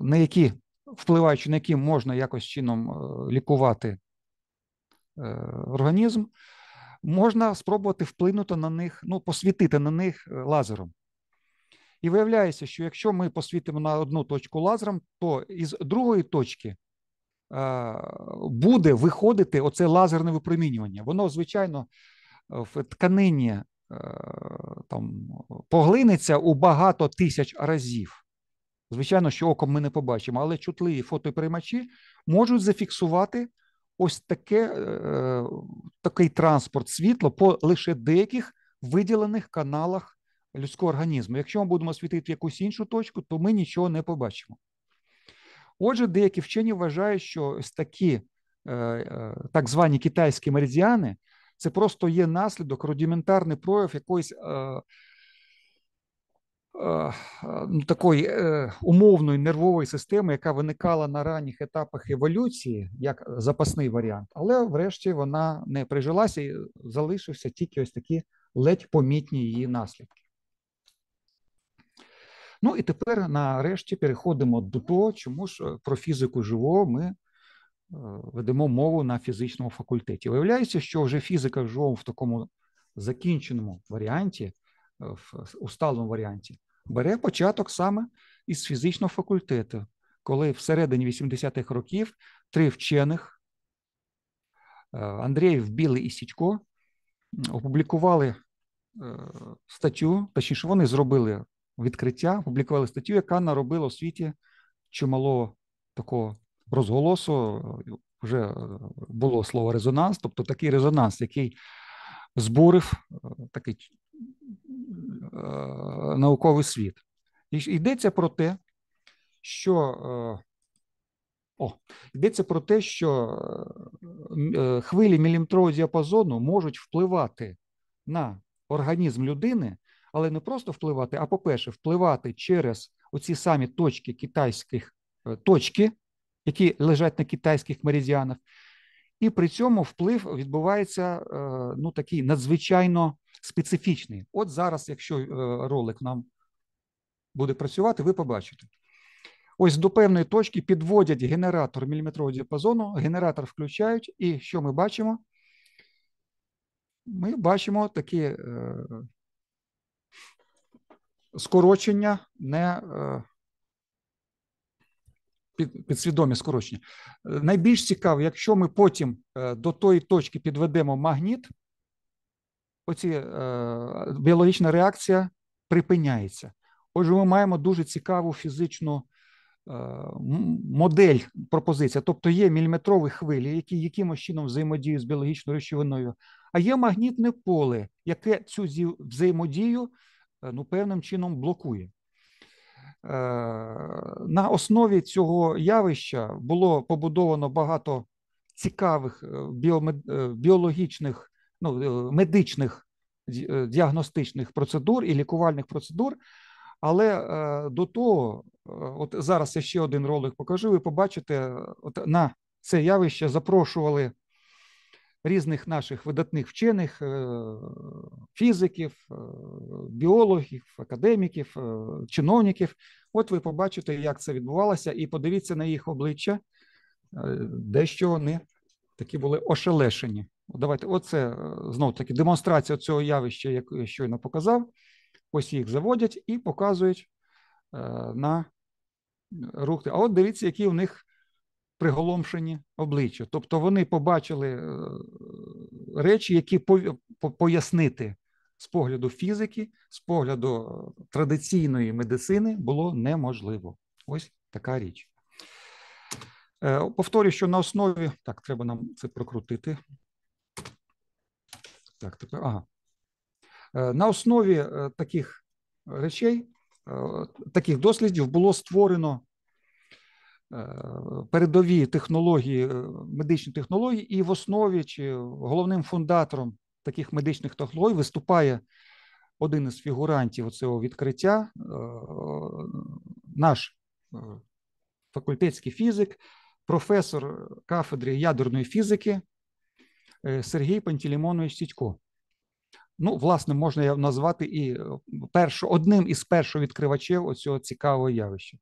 на які впливаючи на які можна якось чином лікувати організм, можна спробувати вплинути на них, ну, посвітити на них лазером. І виявляється, що якщо ми посвітимо на одну точку лазером, то із другої точки е, буде виходити оце лазерне випромінювання. Воно, звичайно, в тканині е, там поглинеться у багато тисяч разів. Звичайно, що оком ми не побачимо, але чутливі фотоприймачі можуть зафіксувати ось таке, е, такий транспорт світла по лише деяких виділених каналах людського організму. Якщо ми будемо світити якусь іншу точку, то ми нічого не побачимо. Отже, деякі вчені вважають, що ось такі е, е, так звані китайські меридіани це просто є наслідок рудіментарний прояв якоїсь е, ну, Такої умовної нервової системи, яка виникала на ранніх етапах еволюції, як запасний варіант, але врешті вона не прижилася і залишився тільки ось такі ледь помітні її наслідки. Ну і тепер нарешті переходимо до того, чому ж е, про фізику живо ми е, ведемо мову на фізичному факультеті. Виявляється, що вже фізика живого в такому закінченому варіанті, е, в усталому варіанті, бере початок саме із фізичного факультету, коли всередині 80-х років три вчених Андрієв, Білий і Січко опублікували статтю, точніше, вони зробили відкриття, публікували статтю, яка наробила у світі чимало такого розголосу. Вже е, було слово резонанс, тобто такий резонанс, який збурив е, такий е, науковий світ. І йдеться про те, що о, йдеться про те, що хвилі міліметрового діапазону можуть впливати на організм людини але не просто впливати, а по-перше, впливати через оці самі точки китайських е, точки, які лежать на китайських меридіанах, і при цьому вплив відбувається е, ну такий надзвичайно специфічний. От зараз, якщо е, ролик нам буде працювати, ви побачите. Ось до певної точки підводять генератор міліметрового діапазону, генератор включають, і що ми бачимо? Ми бачимо такі скорочення не е, підсвідомі скорочення. Найбільш цікаво, якщо ми потім е, до тої точки підведемо магніт, оці е, біологічна реакція припиняється. Отже, ми маємо дуже цікаву фізичну модель пропозиція, тобто є міліметрові хвилі, які якимось чином взаємодіють з біологічною речовиною, а є магнітне поле, яке цю взаємодію Е, ну, певним чином блокує. Е, на основі цього явища було побудовано багато цікавих е, біологічних, ну, медичних діагностичних процедур і лікувальних процедур. Але до того, от зараз я ще один ролик покажу, ви побачите, от на це явище запрошували різних наших видатних вчених, е, фізиків, е, біологів, академіків, е, чиновників. От ви побачите, як це відбувалося, і подивіться на їх обличчя, дещо вони такі були ошелешені. Давайте, оце знов таки демонстрація цього явища, як я щойно показав. Ось їх заводять і показують на рух. А от дивіться, які у них приголомшені обличчя. Тобто вони побачили е, речі, які пояснити з погляду фізики, з погляду традиційної медицини було неможливо. Ось така річ. Е, повторюю, що на основі так, треба нам це прокрутити. Так, тепер ага. Е, на основі таких речей, таких дослідів було створено Е, передові технології, е, медичні технології, і в основі чи головним фундатором таких медичних технологій виступає один із фігурантів цього відкриття, е, наш факультетський фізик, професор кафедри ядерної фізики Сергій Пантілімонович Сітько. Ну, власне, можна назвати і першу, одним із першовідкривачів відкривачів оцього цікавого явища.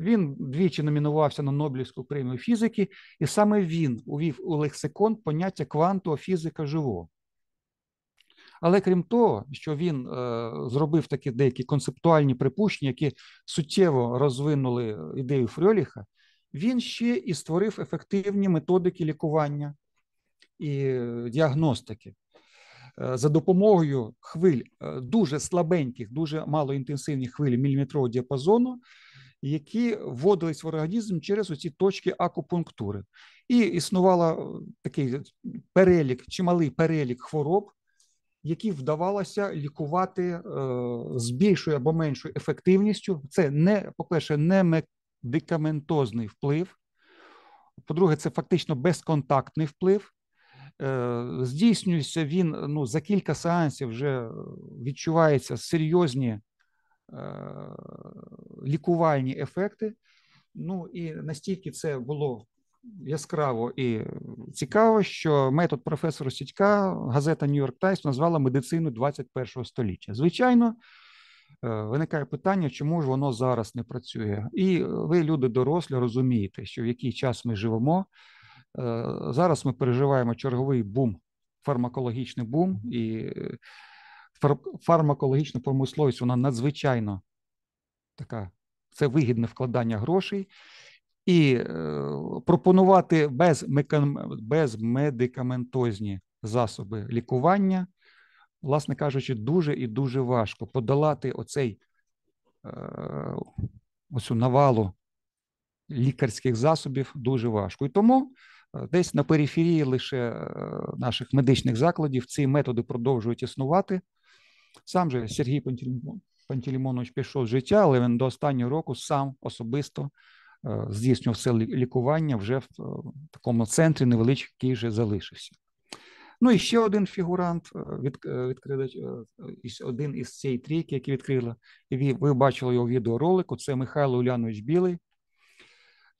Він двічі номінувався на Нобелівську премію фізики, і саме він увів у лексикон поняття квантова фізика живого. Але крім того, що він е, зробив такі деякі концептуальні припущення, які суттєво розвинули ідею Фрьоліха, він ще і створив ефективні методики лікування і діагностики. Е, за допомогою хвиль е, дуже слабеньких, дуже малоінтенсивних хвиль міліметрового діапазону які вводились в організм через оці точки акупунктури. І існувала е, такий перелік, чималий перелік хвороб, які вдавалося лікувати е, з більшою або меншою ефективністю. Це не, по-перше, не медикаментозний вплив. По-друге, це фактично безконтактний вплив. Е, здійснюється він ну, за кілька сеансів вже відчуваються серйозні Э, лікувальні ефекти. Ну і настільки це було яскраво і цікаво, що метод професора Сідька газета Нью-Йорк Таймс назвала медицину 21 го століття. Звичайно. Е, виникає питання, чому ж воно зараз не працює, і ви, люди дорослі, розумієте, що в який час ми живемо. Е, зараз ми переживаємо черговий бум, фармакологічний бум, і фармакологічна промисловість вона надзвичайно така. Це вигідне вкладання грошей, і е, пропонувати без, безмедикаментозні засоби лікування, власне кажучи, дуже і дуже важко подолати оцей е, оцю навалу лікарських засобів дуже важко. І тому е, десь на периферії лише е, наших медичних закладів ці методи продовжують існувати. Сам же Сергій Пантелеймонович пішов з життя, але він до останнього року сам особисто е, здійснював це лікування вже в е, такому центрі невеличкий, який вже залишився. Ну і ще один фігурант е, від, відкридач, один із цієї трійки, який відкрила. І ви бачили його відеоролику. Це Михайло Улянович Білий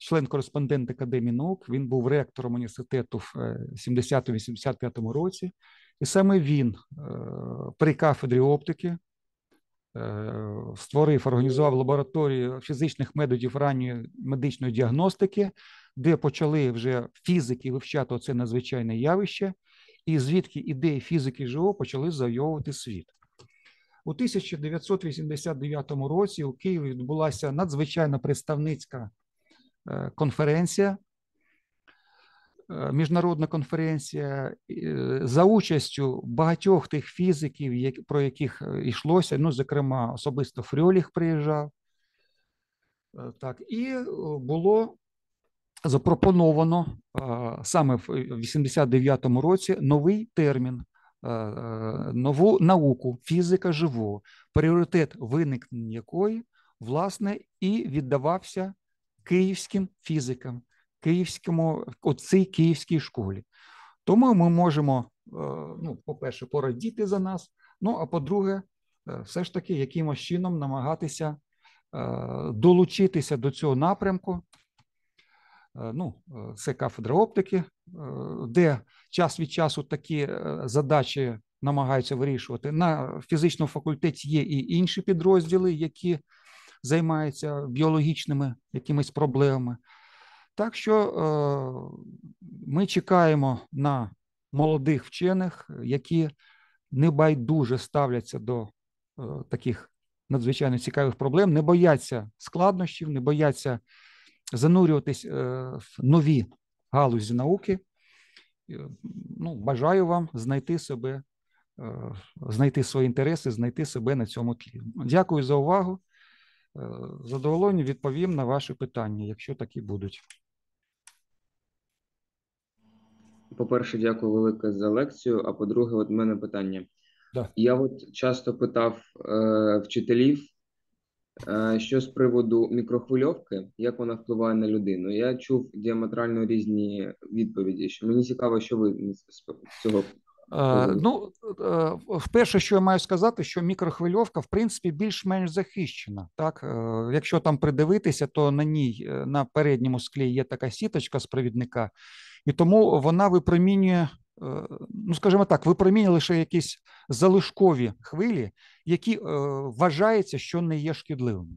член-кореспондент Академії наук. Він був ректором університету в 70-85 е, році, і саме він е, при кафедрі оптики е, створив, організував лабораторію фізичних методів ранньої медичної діагностики, де почали вже фізики вивчати це надзвичайне явище, і звідки ідеї фізики ЖО почали завойовувати світ. У 1989 році у Києві відбулася надзвичайна представницька Е, конференція, е, міжнародна конференція е, за участю багатьох тих фізиків, про яких йшлося. Ну, зокрема, особисто Фрьоліх приїжджав. Так, і було запропоновано саме в 89-му році новий термін. Нову науку, фізика живого, пріоритет виникнення якої, власне, і віддавався київським фізикам, київському оцій київській школі. Тому ми можемо, е, ну, по-перше, порадіти за нас. Ну а по-друге, е, все ж таки, якимось чином намагатися е, долучитися до цього напрямку. Ну, це кафедра оптики, де час від часу такі задачі намагаються вирішувати. На фізичному факультеті є і інші підрозділи, які займається біологічними якимись проблемами. Так що е, ми чекаємо на молодих вчених, які небайдуже ставляться до е, таких надзвичайно цікавих проблем, не бояться складнощів, не бояться занурюватись е, в нові галузі науки. Ну, Бажаю вам знайти себе, знайти свої інтереси, знайти себе на цьому тлі. Дякую за увагу. Е, задоволенням відповім на ваші питання, якщо такі будуть. По-перше, дякую велике за лекцію. А по-друге, от в мене питання. Да. Я от часто питав е, вчителів, е, що з приводу мікрохвильовки, як вона впливає на людину. Я чув діаметрально різні відповіді. Мені цікаво, що ви з цього Е, ну, е, вперше, що я маю сказати, що мікрохвильовка в принципі більш-менш захищена. Так, е, якщо там придивитися, то на ній на передньому склі є така сіточка з провідника, і тому вона випромінює, ну скажімо так, випромінює лише якісь залишкові хвилі, які вважаються, що не є шкідливими.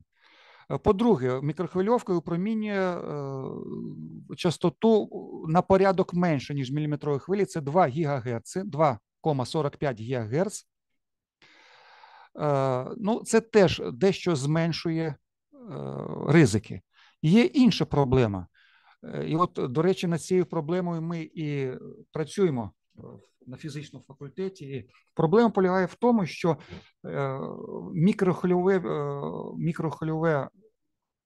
Е, по-друге, мікрохвильовка випромінює е, частоту на порядок менше, ніж міліметрові хвилі. Це 2 ГГц, 2,45 ГГц. Ну, це теж дещо зменшує е, ризики. Є інша проблема. І, от, до речі, над цією проблемою ми і працюємо на фізичному факультеті. проблема полягає в тому, що е, мікрохвильове, е, мікрохвильове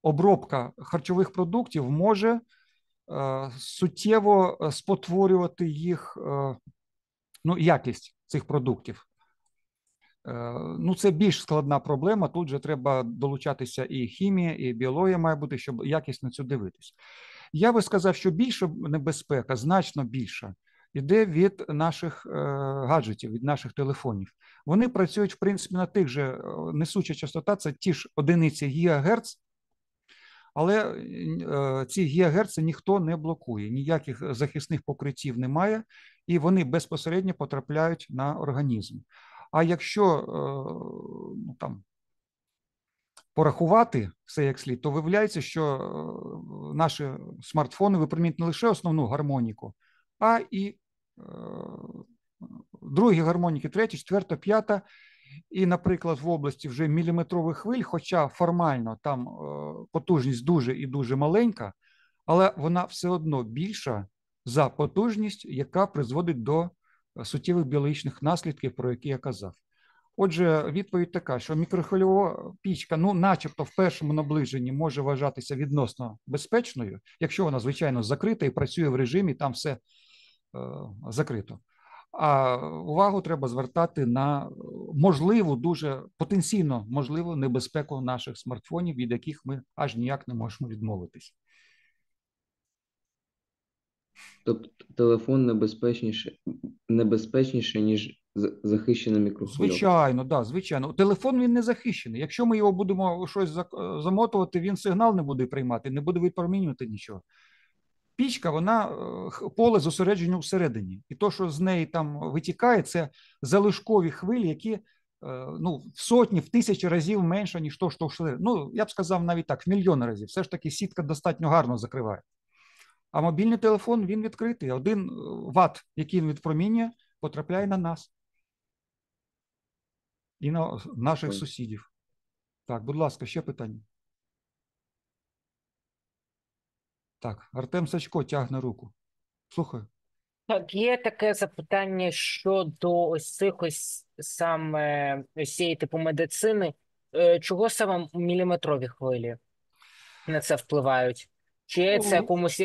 обробка харчових продуктів може е, суттєво спотворювати їх ну, якість цих продуктів. Ну, це більш складна проблема. Тут же треба долучатися і хімія, і біологія має бути, щоб якісно цю дивитись. Я би сказав, що більша небезпека, значно більша, йде від наших е, гаджетів, від наших телефонів. Вони працюють, в принципі, на тих же е, несуча частота, це ті ж одиниці гігагерц, але е, ці гігагерци ніхто не блокує, ніяких захисних покриттів немає, і вони безпосередньо потрапляють на організм. А якщо ну, там порахувати все як слід, то виявляється, що наші смартфони випромінюють не лише основну гармоніку, а і е, другі гармоніки, третя, четверта, п'ята. І, наприклад, в області вже міліметрових хвиль, хоча формально там е, потужність дуже і дуже маленька, але вона все одно більша за потужність, яка призводить до е, суттєвих біологічних наслідків, про які я казав. Отже, відповідь така, що мікрохвильова пічка, ну, начебто, в першому наближенні може вважатися відносно безпечною, якщо вона, звичайно, закрита і працює в режимі, там все Е, закрито. А увагу треба звертати на е, можливу, дуже потенційно можливу небезпеку наших смартфонів, від яких ми аж ніяк не можемо відмовитись. Тобто телефон небезпечніше, небезпечніше, ніж захищений мікрофон. Звичайно, да, звичайно. Телефон він не захищений. Якщо ми його будемо щось е, замотувати, він сигнал не буде приймати, не буде випромінювати нічого пічка, вона е, поле зосередження всередині, і то, що з неї там витікає, це залишкові хвилі, які е, ну, в сотні, в тисячі разів менше, ніж то, що всередині. Ну, я б сказав навіть так, в мільйони разів. Все ж таки сітка достатньо гарно закриває. А мобільний телефон він відкритий. Один е, ват, який він відпромінює, потрапляє на нас і на наших сусідів. Так, будь ласка, ще питання. Так, Артем Сачко тягне руку. Слухаю. Так, є таке запитання щодо ось цих ось саме цієї типу медицини. Е, чого саме міліметрові хвилі на це впливають? Чи є ну, це якомусь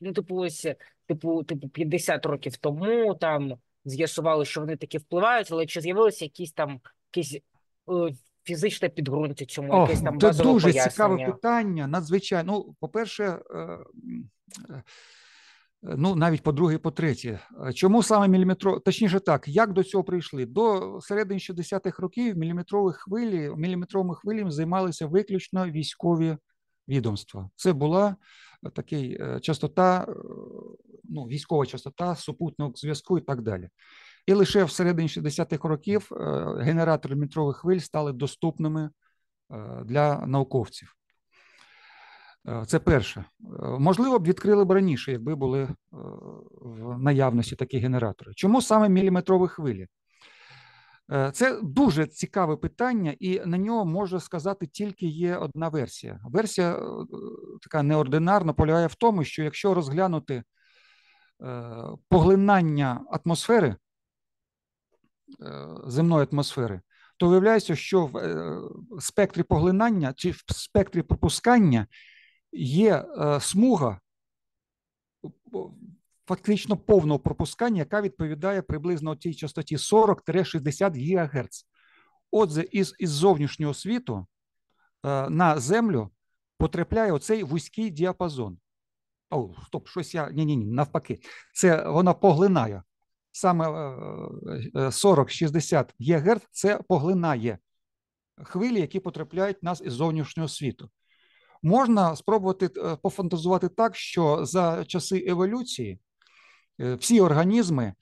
ну, типу, ось, типу, типу, 50 років тому там з'ясували, що вони такі впливають, але чи з'явилися якісь там якісь е, фізичне підґрунтя, чому О, якесь ну, там Це дуже пояснення. цікаве питання. Надзвичайно, ну, по-перше, е, е, ну навіть по друге, по третє, е, чому саме міліметро, точніше так, як до цього прийшли? До середини 60-х років міліметрових хвилі міліметровими хвилями займалися виключно військові відомства. Це була такий частота, ну, військова частота супутного зв'язку і так далі. І лише в середині 60-х років е, генератори мітрових хвиль стали доступними е, для науковців. Е, це перше. Можливо, б відкрили б раніше, якби були в наявності такі генератори. Чому саме міліметрові хвилі? Це дуже цікаве питання, і на нього можна сказати тільки є одна версія. Версія така неординарна полягає в тому, що якщо розглянути поглинання атмосфери Е, земної атмосфери, то виявляється, що е, в спектрі поглинання чи в спектрі пропускання є е, смуга фактично повного пропускання, яка відповідає приблизно тій частоті 40-60 ГГц. Отже, із, із зовнішнього світу на землю потрапляє оцей вузький діапазон. О, стоп, щось я. Ні-ні, ні навпаки. Це вона поглинає саме 40-60 е, е, ГГц це поглинає хвилі, які потрапляють в нас із зовнішнього світу. Можна спробувати е, пофантазувати так, що за часи еволюції всі організми,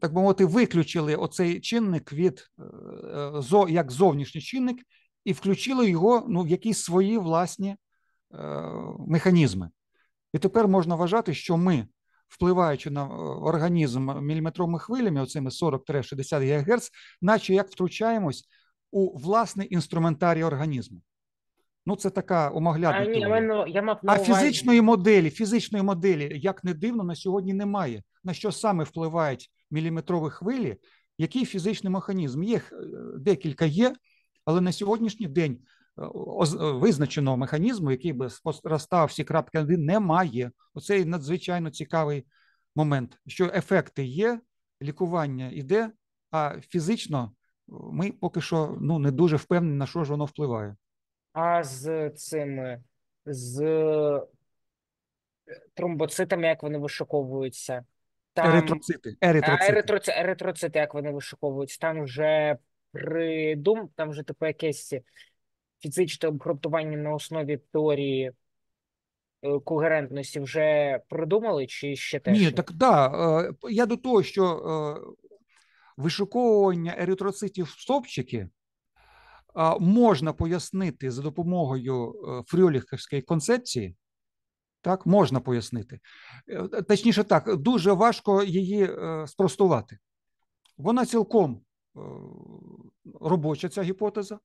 так би мовити, виключили оцей чинник від як зовнішній чинник, і включили його ну, в якісь свої власні механізми. І тепер можна вважати, що ми впливаючи на е, організм міліметровими хвилями, оцими 40-60 ГГц, наче як втручаємось у власний інструментарій організму. Ну, це така омоглядна. А, ні, ну, я мав а фізичної моделі, фізичної моделі, як не дивно, на сьогодні немає. На що саме впливають міліметрові хвилі? Який фізичний механізм? Їх е, декілька є, але на сьогоднішній день визначеного механізму, який би розстав всі крапки один, немає. Оцей надзвичайно цікавий момент, що ефекти є, лікування йде, а фізично ми поки що ну не дуже впевнені, на що ж воно впливає. А з цими з е, тромбоцитами, як вони вишуковуються, там Еритроцити. Еритроцити. Еритроцити, еритроцити як вони вишуковуються, там вже придум, там вже типу якесь фізичне обґрунтування на основі теорії е, когерентності вже придумали, чи ще теж? Ні, так да. Е, я до того, що е, вишуковування еритроцитів в стопчики можна пояснити за допомогою фріоліховської концепції. Так, можна пояснити. Точніше, так, дуже важко її спростувати. Вона цілком робоча ця гіпотеза.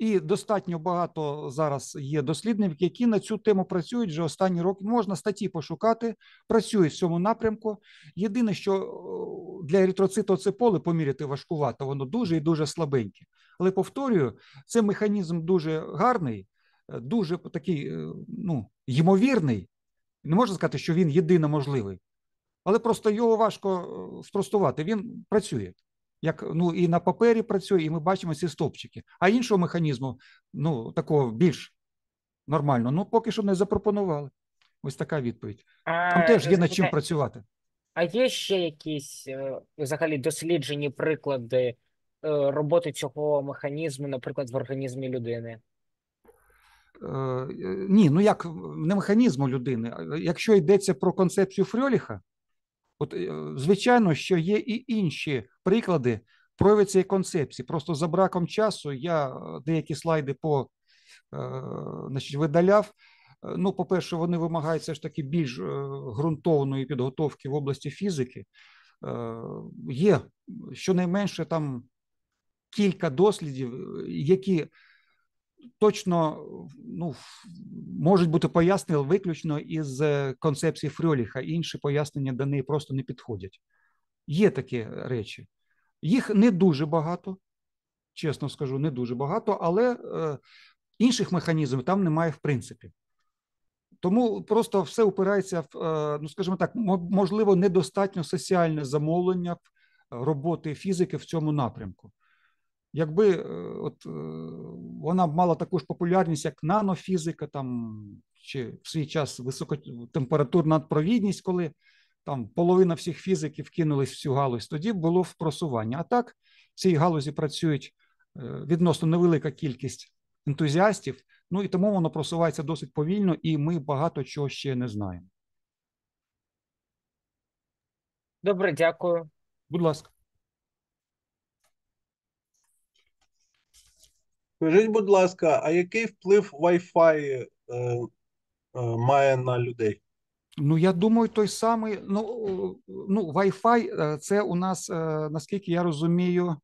І достатньо багато зараз є дослідників, які на цю тему працюють вже останні роки. Можна статті пошукати, працюють в цьому напрямку. Єдине, що е, для еритроциту це поле поміряти важкувато, воно дуже і дуже слабеньке. Але повторюю, це механізм дуже гарний, е, дуже такий е, ну, ймовірний. Не можна сказати, що він єдино можливий, але просто його важко спростувати. Він працює як ну і на папері працює, і ми бачимо ці стопчики. А іншого механізму, ну такого більш нормального, ну поки що не запропонували. Ось така відповідь. Там а, теж є над чим працювати. А є ще якісь е, взагалі досліджені приклади е, роботи цього механізму, наприклад, в організмі людини? Е, ні, ну як не механізму людини. Якщо йдеться про концепцію Фрьоліха, От, е, звичайно, що є і інші приклади прояви цієї концепції. Просто за браком часу я е, деякі слайди по е, значить, видаляв. Ну, по-перше, вони вимагають все ж таки більш ґрунтовної підготовки в області фізики. Є щонайменше там кілька дослідів, які точно ну, можуть бути пояснені виключно із е, концепції Фрьоліха. Інші пояснення до неї просто не підходять. Є такі речі. Їх не дуже багато, чесно скажу, не дуже багато, але е, інших механізмів там немає в принципі. Тому просто все упирається в, е, ну скажімо так, можливо, недостатньо соціальне замовлення роботи фізики в цьому напрямку. Якби е, от е, вона б мала таку ж популярність, як нанофізика, там чи в свій час високотемпературна провідність, коли там половина всіх фізиків кинулись в цю галузь, тоді було в просуванні. А так в цій галузі працюють е, відносно невелика кількість ентузіастів, ну і тому воно просувається досить повільно, і ми багато чого ще не знаємо. Добре, дякую. Будь ласка. Скажіть, будь ласка, а який вплив Wi-Fi е, е, має на людей? Ну, я думаю, той самий. Ну, ну Wi-Fi е, це у нас, е, наскільки я розумію,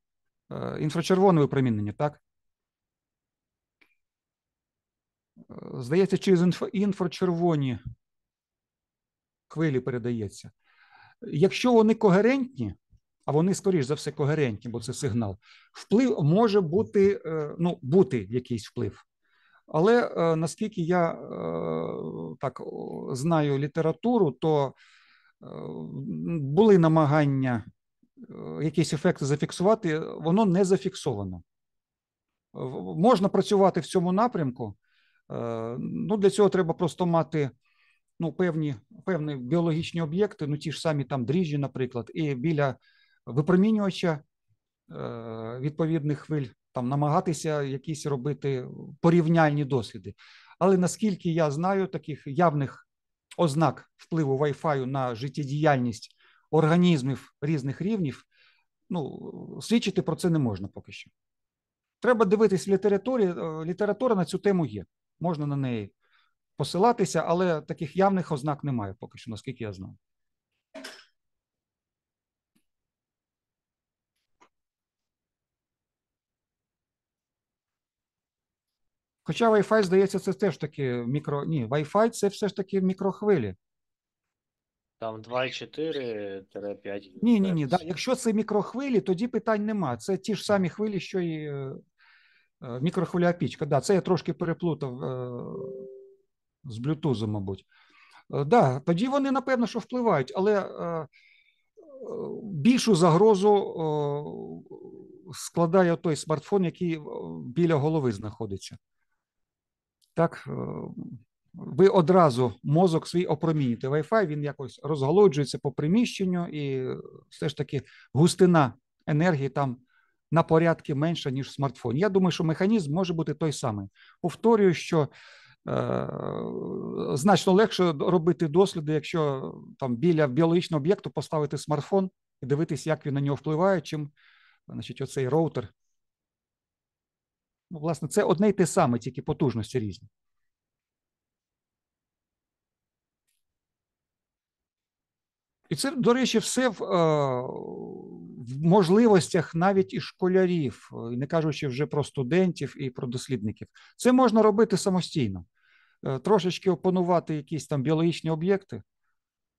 е, інфрачервоне випромінення, так? Здається, через інфрачервоні хвилі передається. Якщо вони когерентні, а вони скоріш за все когерентні, бо це сигнал. Вплив може бути е, ну, бути якийсь вплив. Але е, наскільки я е, так знаю літературу, то були намагання якісь ефекти зафіксувати, воно не зафіксовано. Можна працювати в цьому напрямку, ну для цього треба просто мати ну, певні певні біологічні об'єкти, ну ті ж самі там дріжджі, наприклад, і біля випромінювача е, відповідних хвиль, там намагатися якісь робити порівняльні досвіди. Але наскільки я знаю, таких явних ознак впливу Wi-Fi на життєдіяльність організмів різних рівнів, ну, свідчити про це не можна поки що. Треба дивитись в літературі. Е, література на цю тему є, можна на неї посилатися, але таких явних ознак немає поки що, наскільки я знаю. Хоча Wi-Fi, здається, це теж таки мікро. Ні, Wi-Fi це все ж таки мікрохвилі. Там 2,4-5. Ні, ні, ні. Да. Якщо це мікрохвилі, тоді питань нема. Це ті ж самі хвилі, що і е, е, мікрохвиля пічка. Да, це я трошки переплутав е, з Bluetooth, мабуть. Да, тоді вони, напевно, що впливають, але більшу загрозу складає той смартфон, який біля голови знаходиться так е, ви одразу мозок свій опромінюєте. Wi-Fi, він якось розголоджується по приміщенню, і все ж таки густина енергії там на порядки менша, ніж в смартфоні. Я думаю, що механізм може бути той самий. Повторюю, що е, значно легше робити досліди, якщо там біля біологічного об'єкту поставити смартфон і дивитися, як він на нього впливає, чим значить, оцей роутер. Ну, власне, це одне й те саме, тільки потужності різні. І це, до речі, все в, е, в можливостях навіть і школярів, е, не кажучи вже про студентів і про дослідників. Це можна робити самостійно, е, трошечки опанувати якісь там біологічні об'єкти.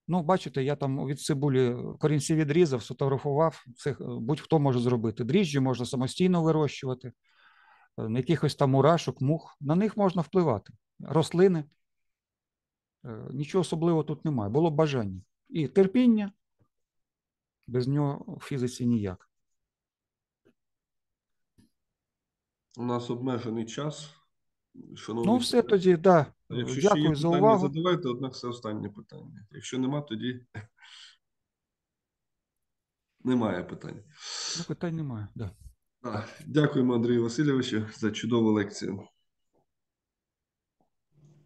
Ну, бачите, я там від цибулі корінці відрізав, сфотографував. Це будь-хто може зробити. Дріжджі можна самостійно вирощувати. Ем, якихось там мурашок, мух. На них можна впливати. Рослини. Е, нічого особливого тут немає. Було б бажання. І терпіння без нього в фізиці ніяк. У нас обмежений час. Шановні ну, все тоді, так. Да. Якщо Дякую ще є за питання, увагу. задавайте, однак це останнє питання. Якщо нема, тоді немає питань. Ну, питань немає, так. Да. Дякуємо, Андрію Васильовичу, за чудову лекцію.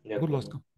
Дякую. Будь ласка.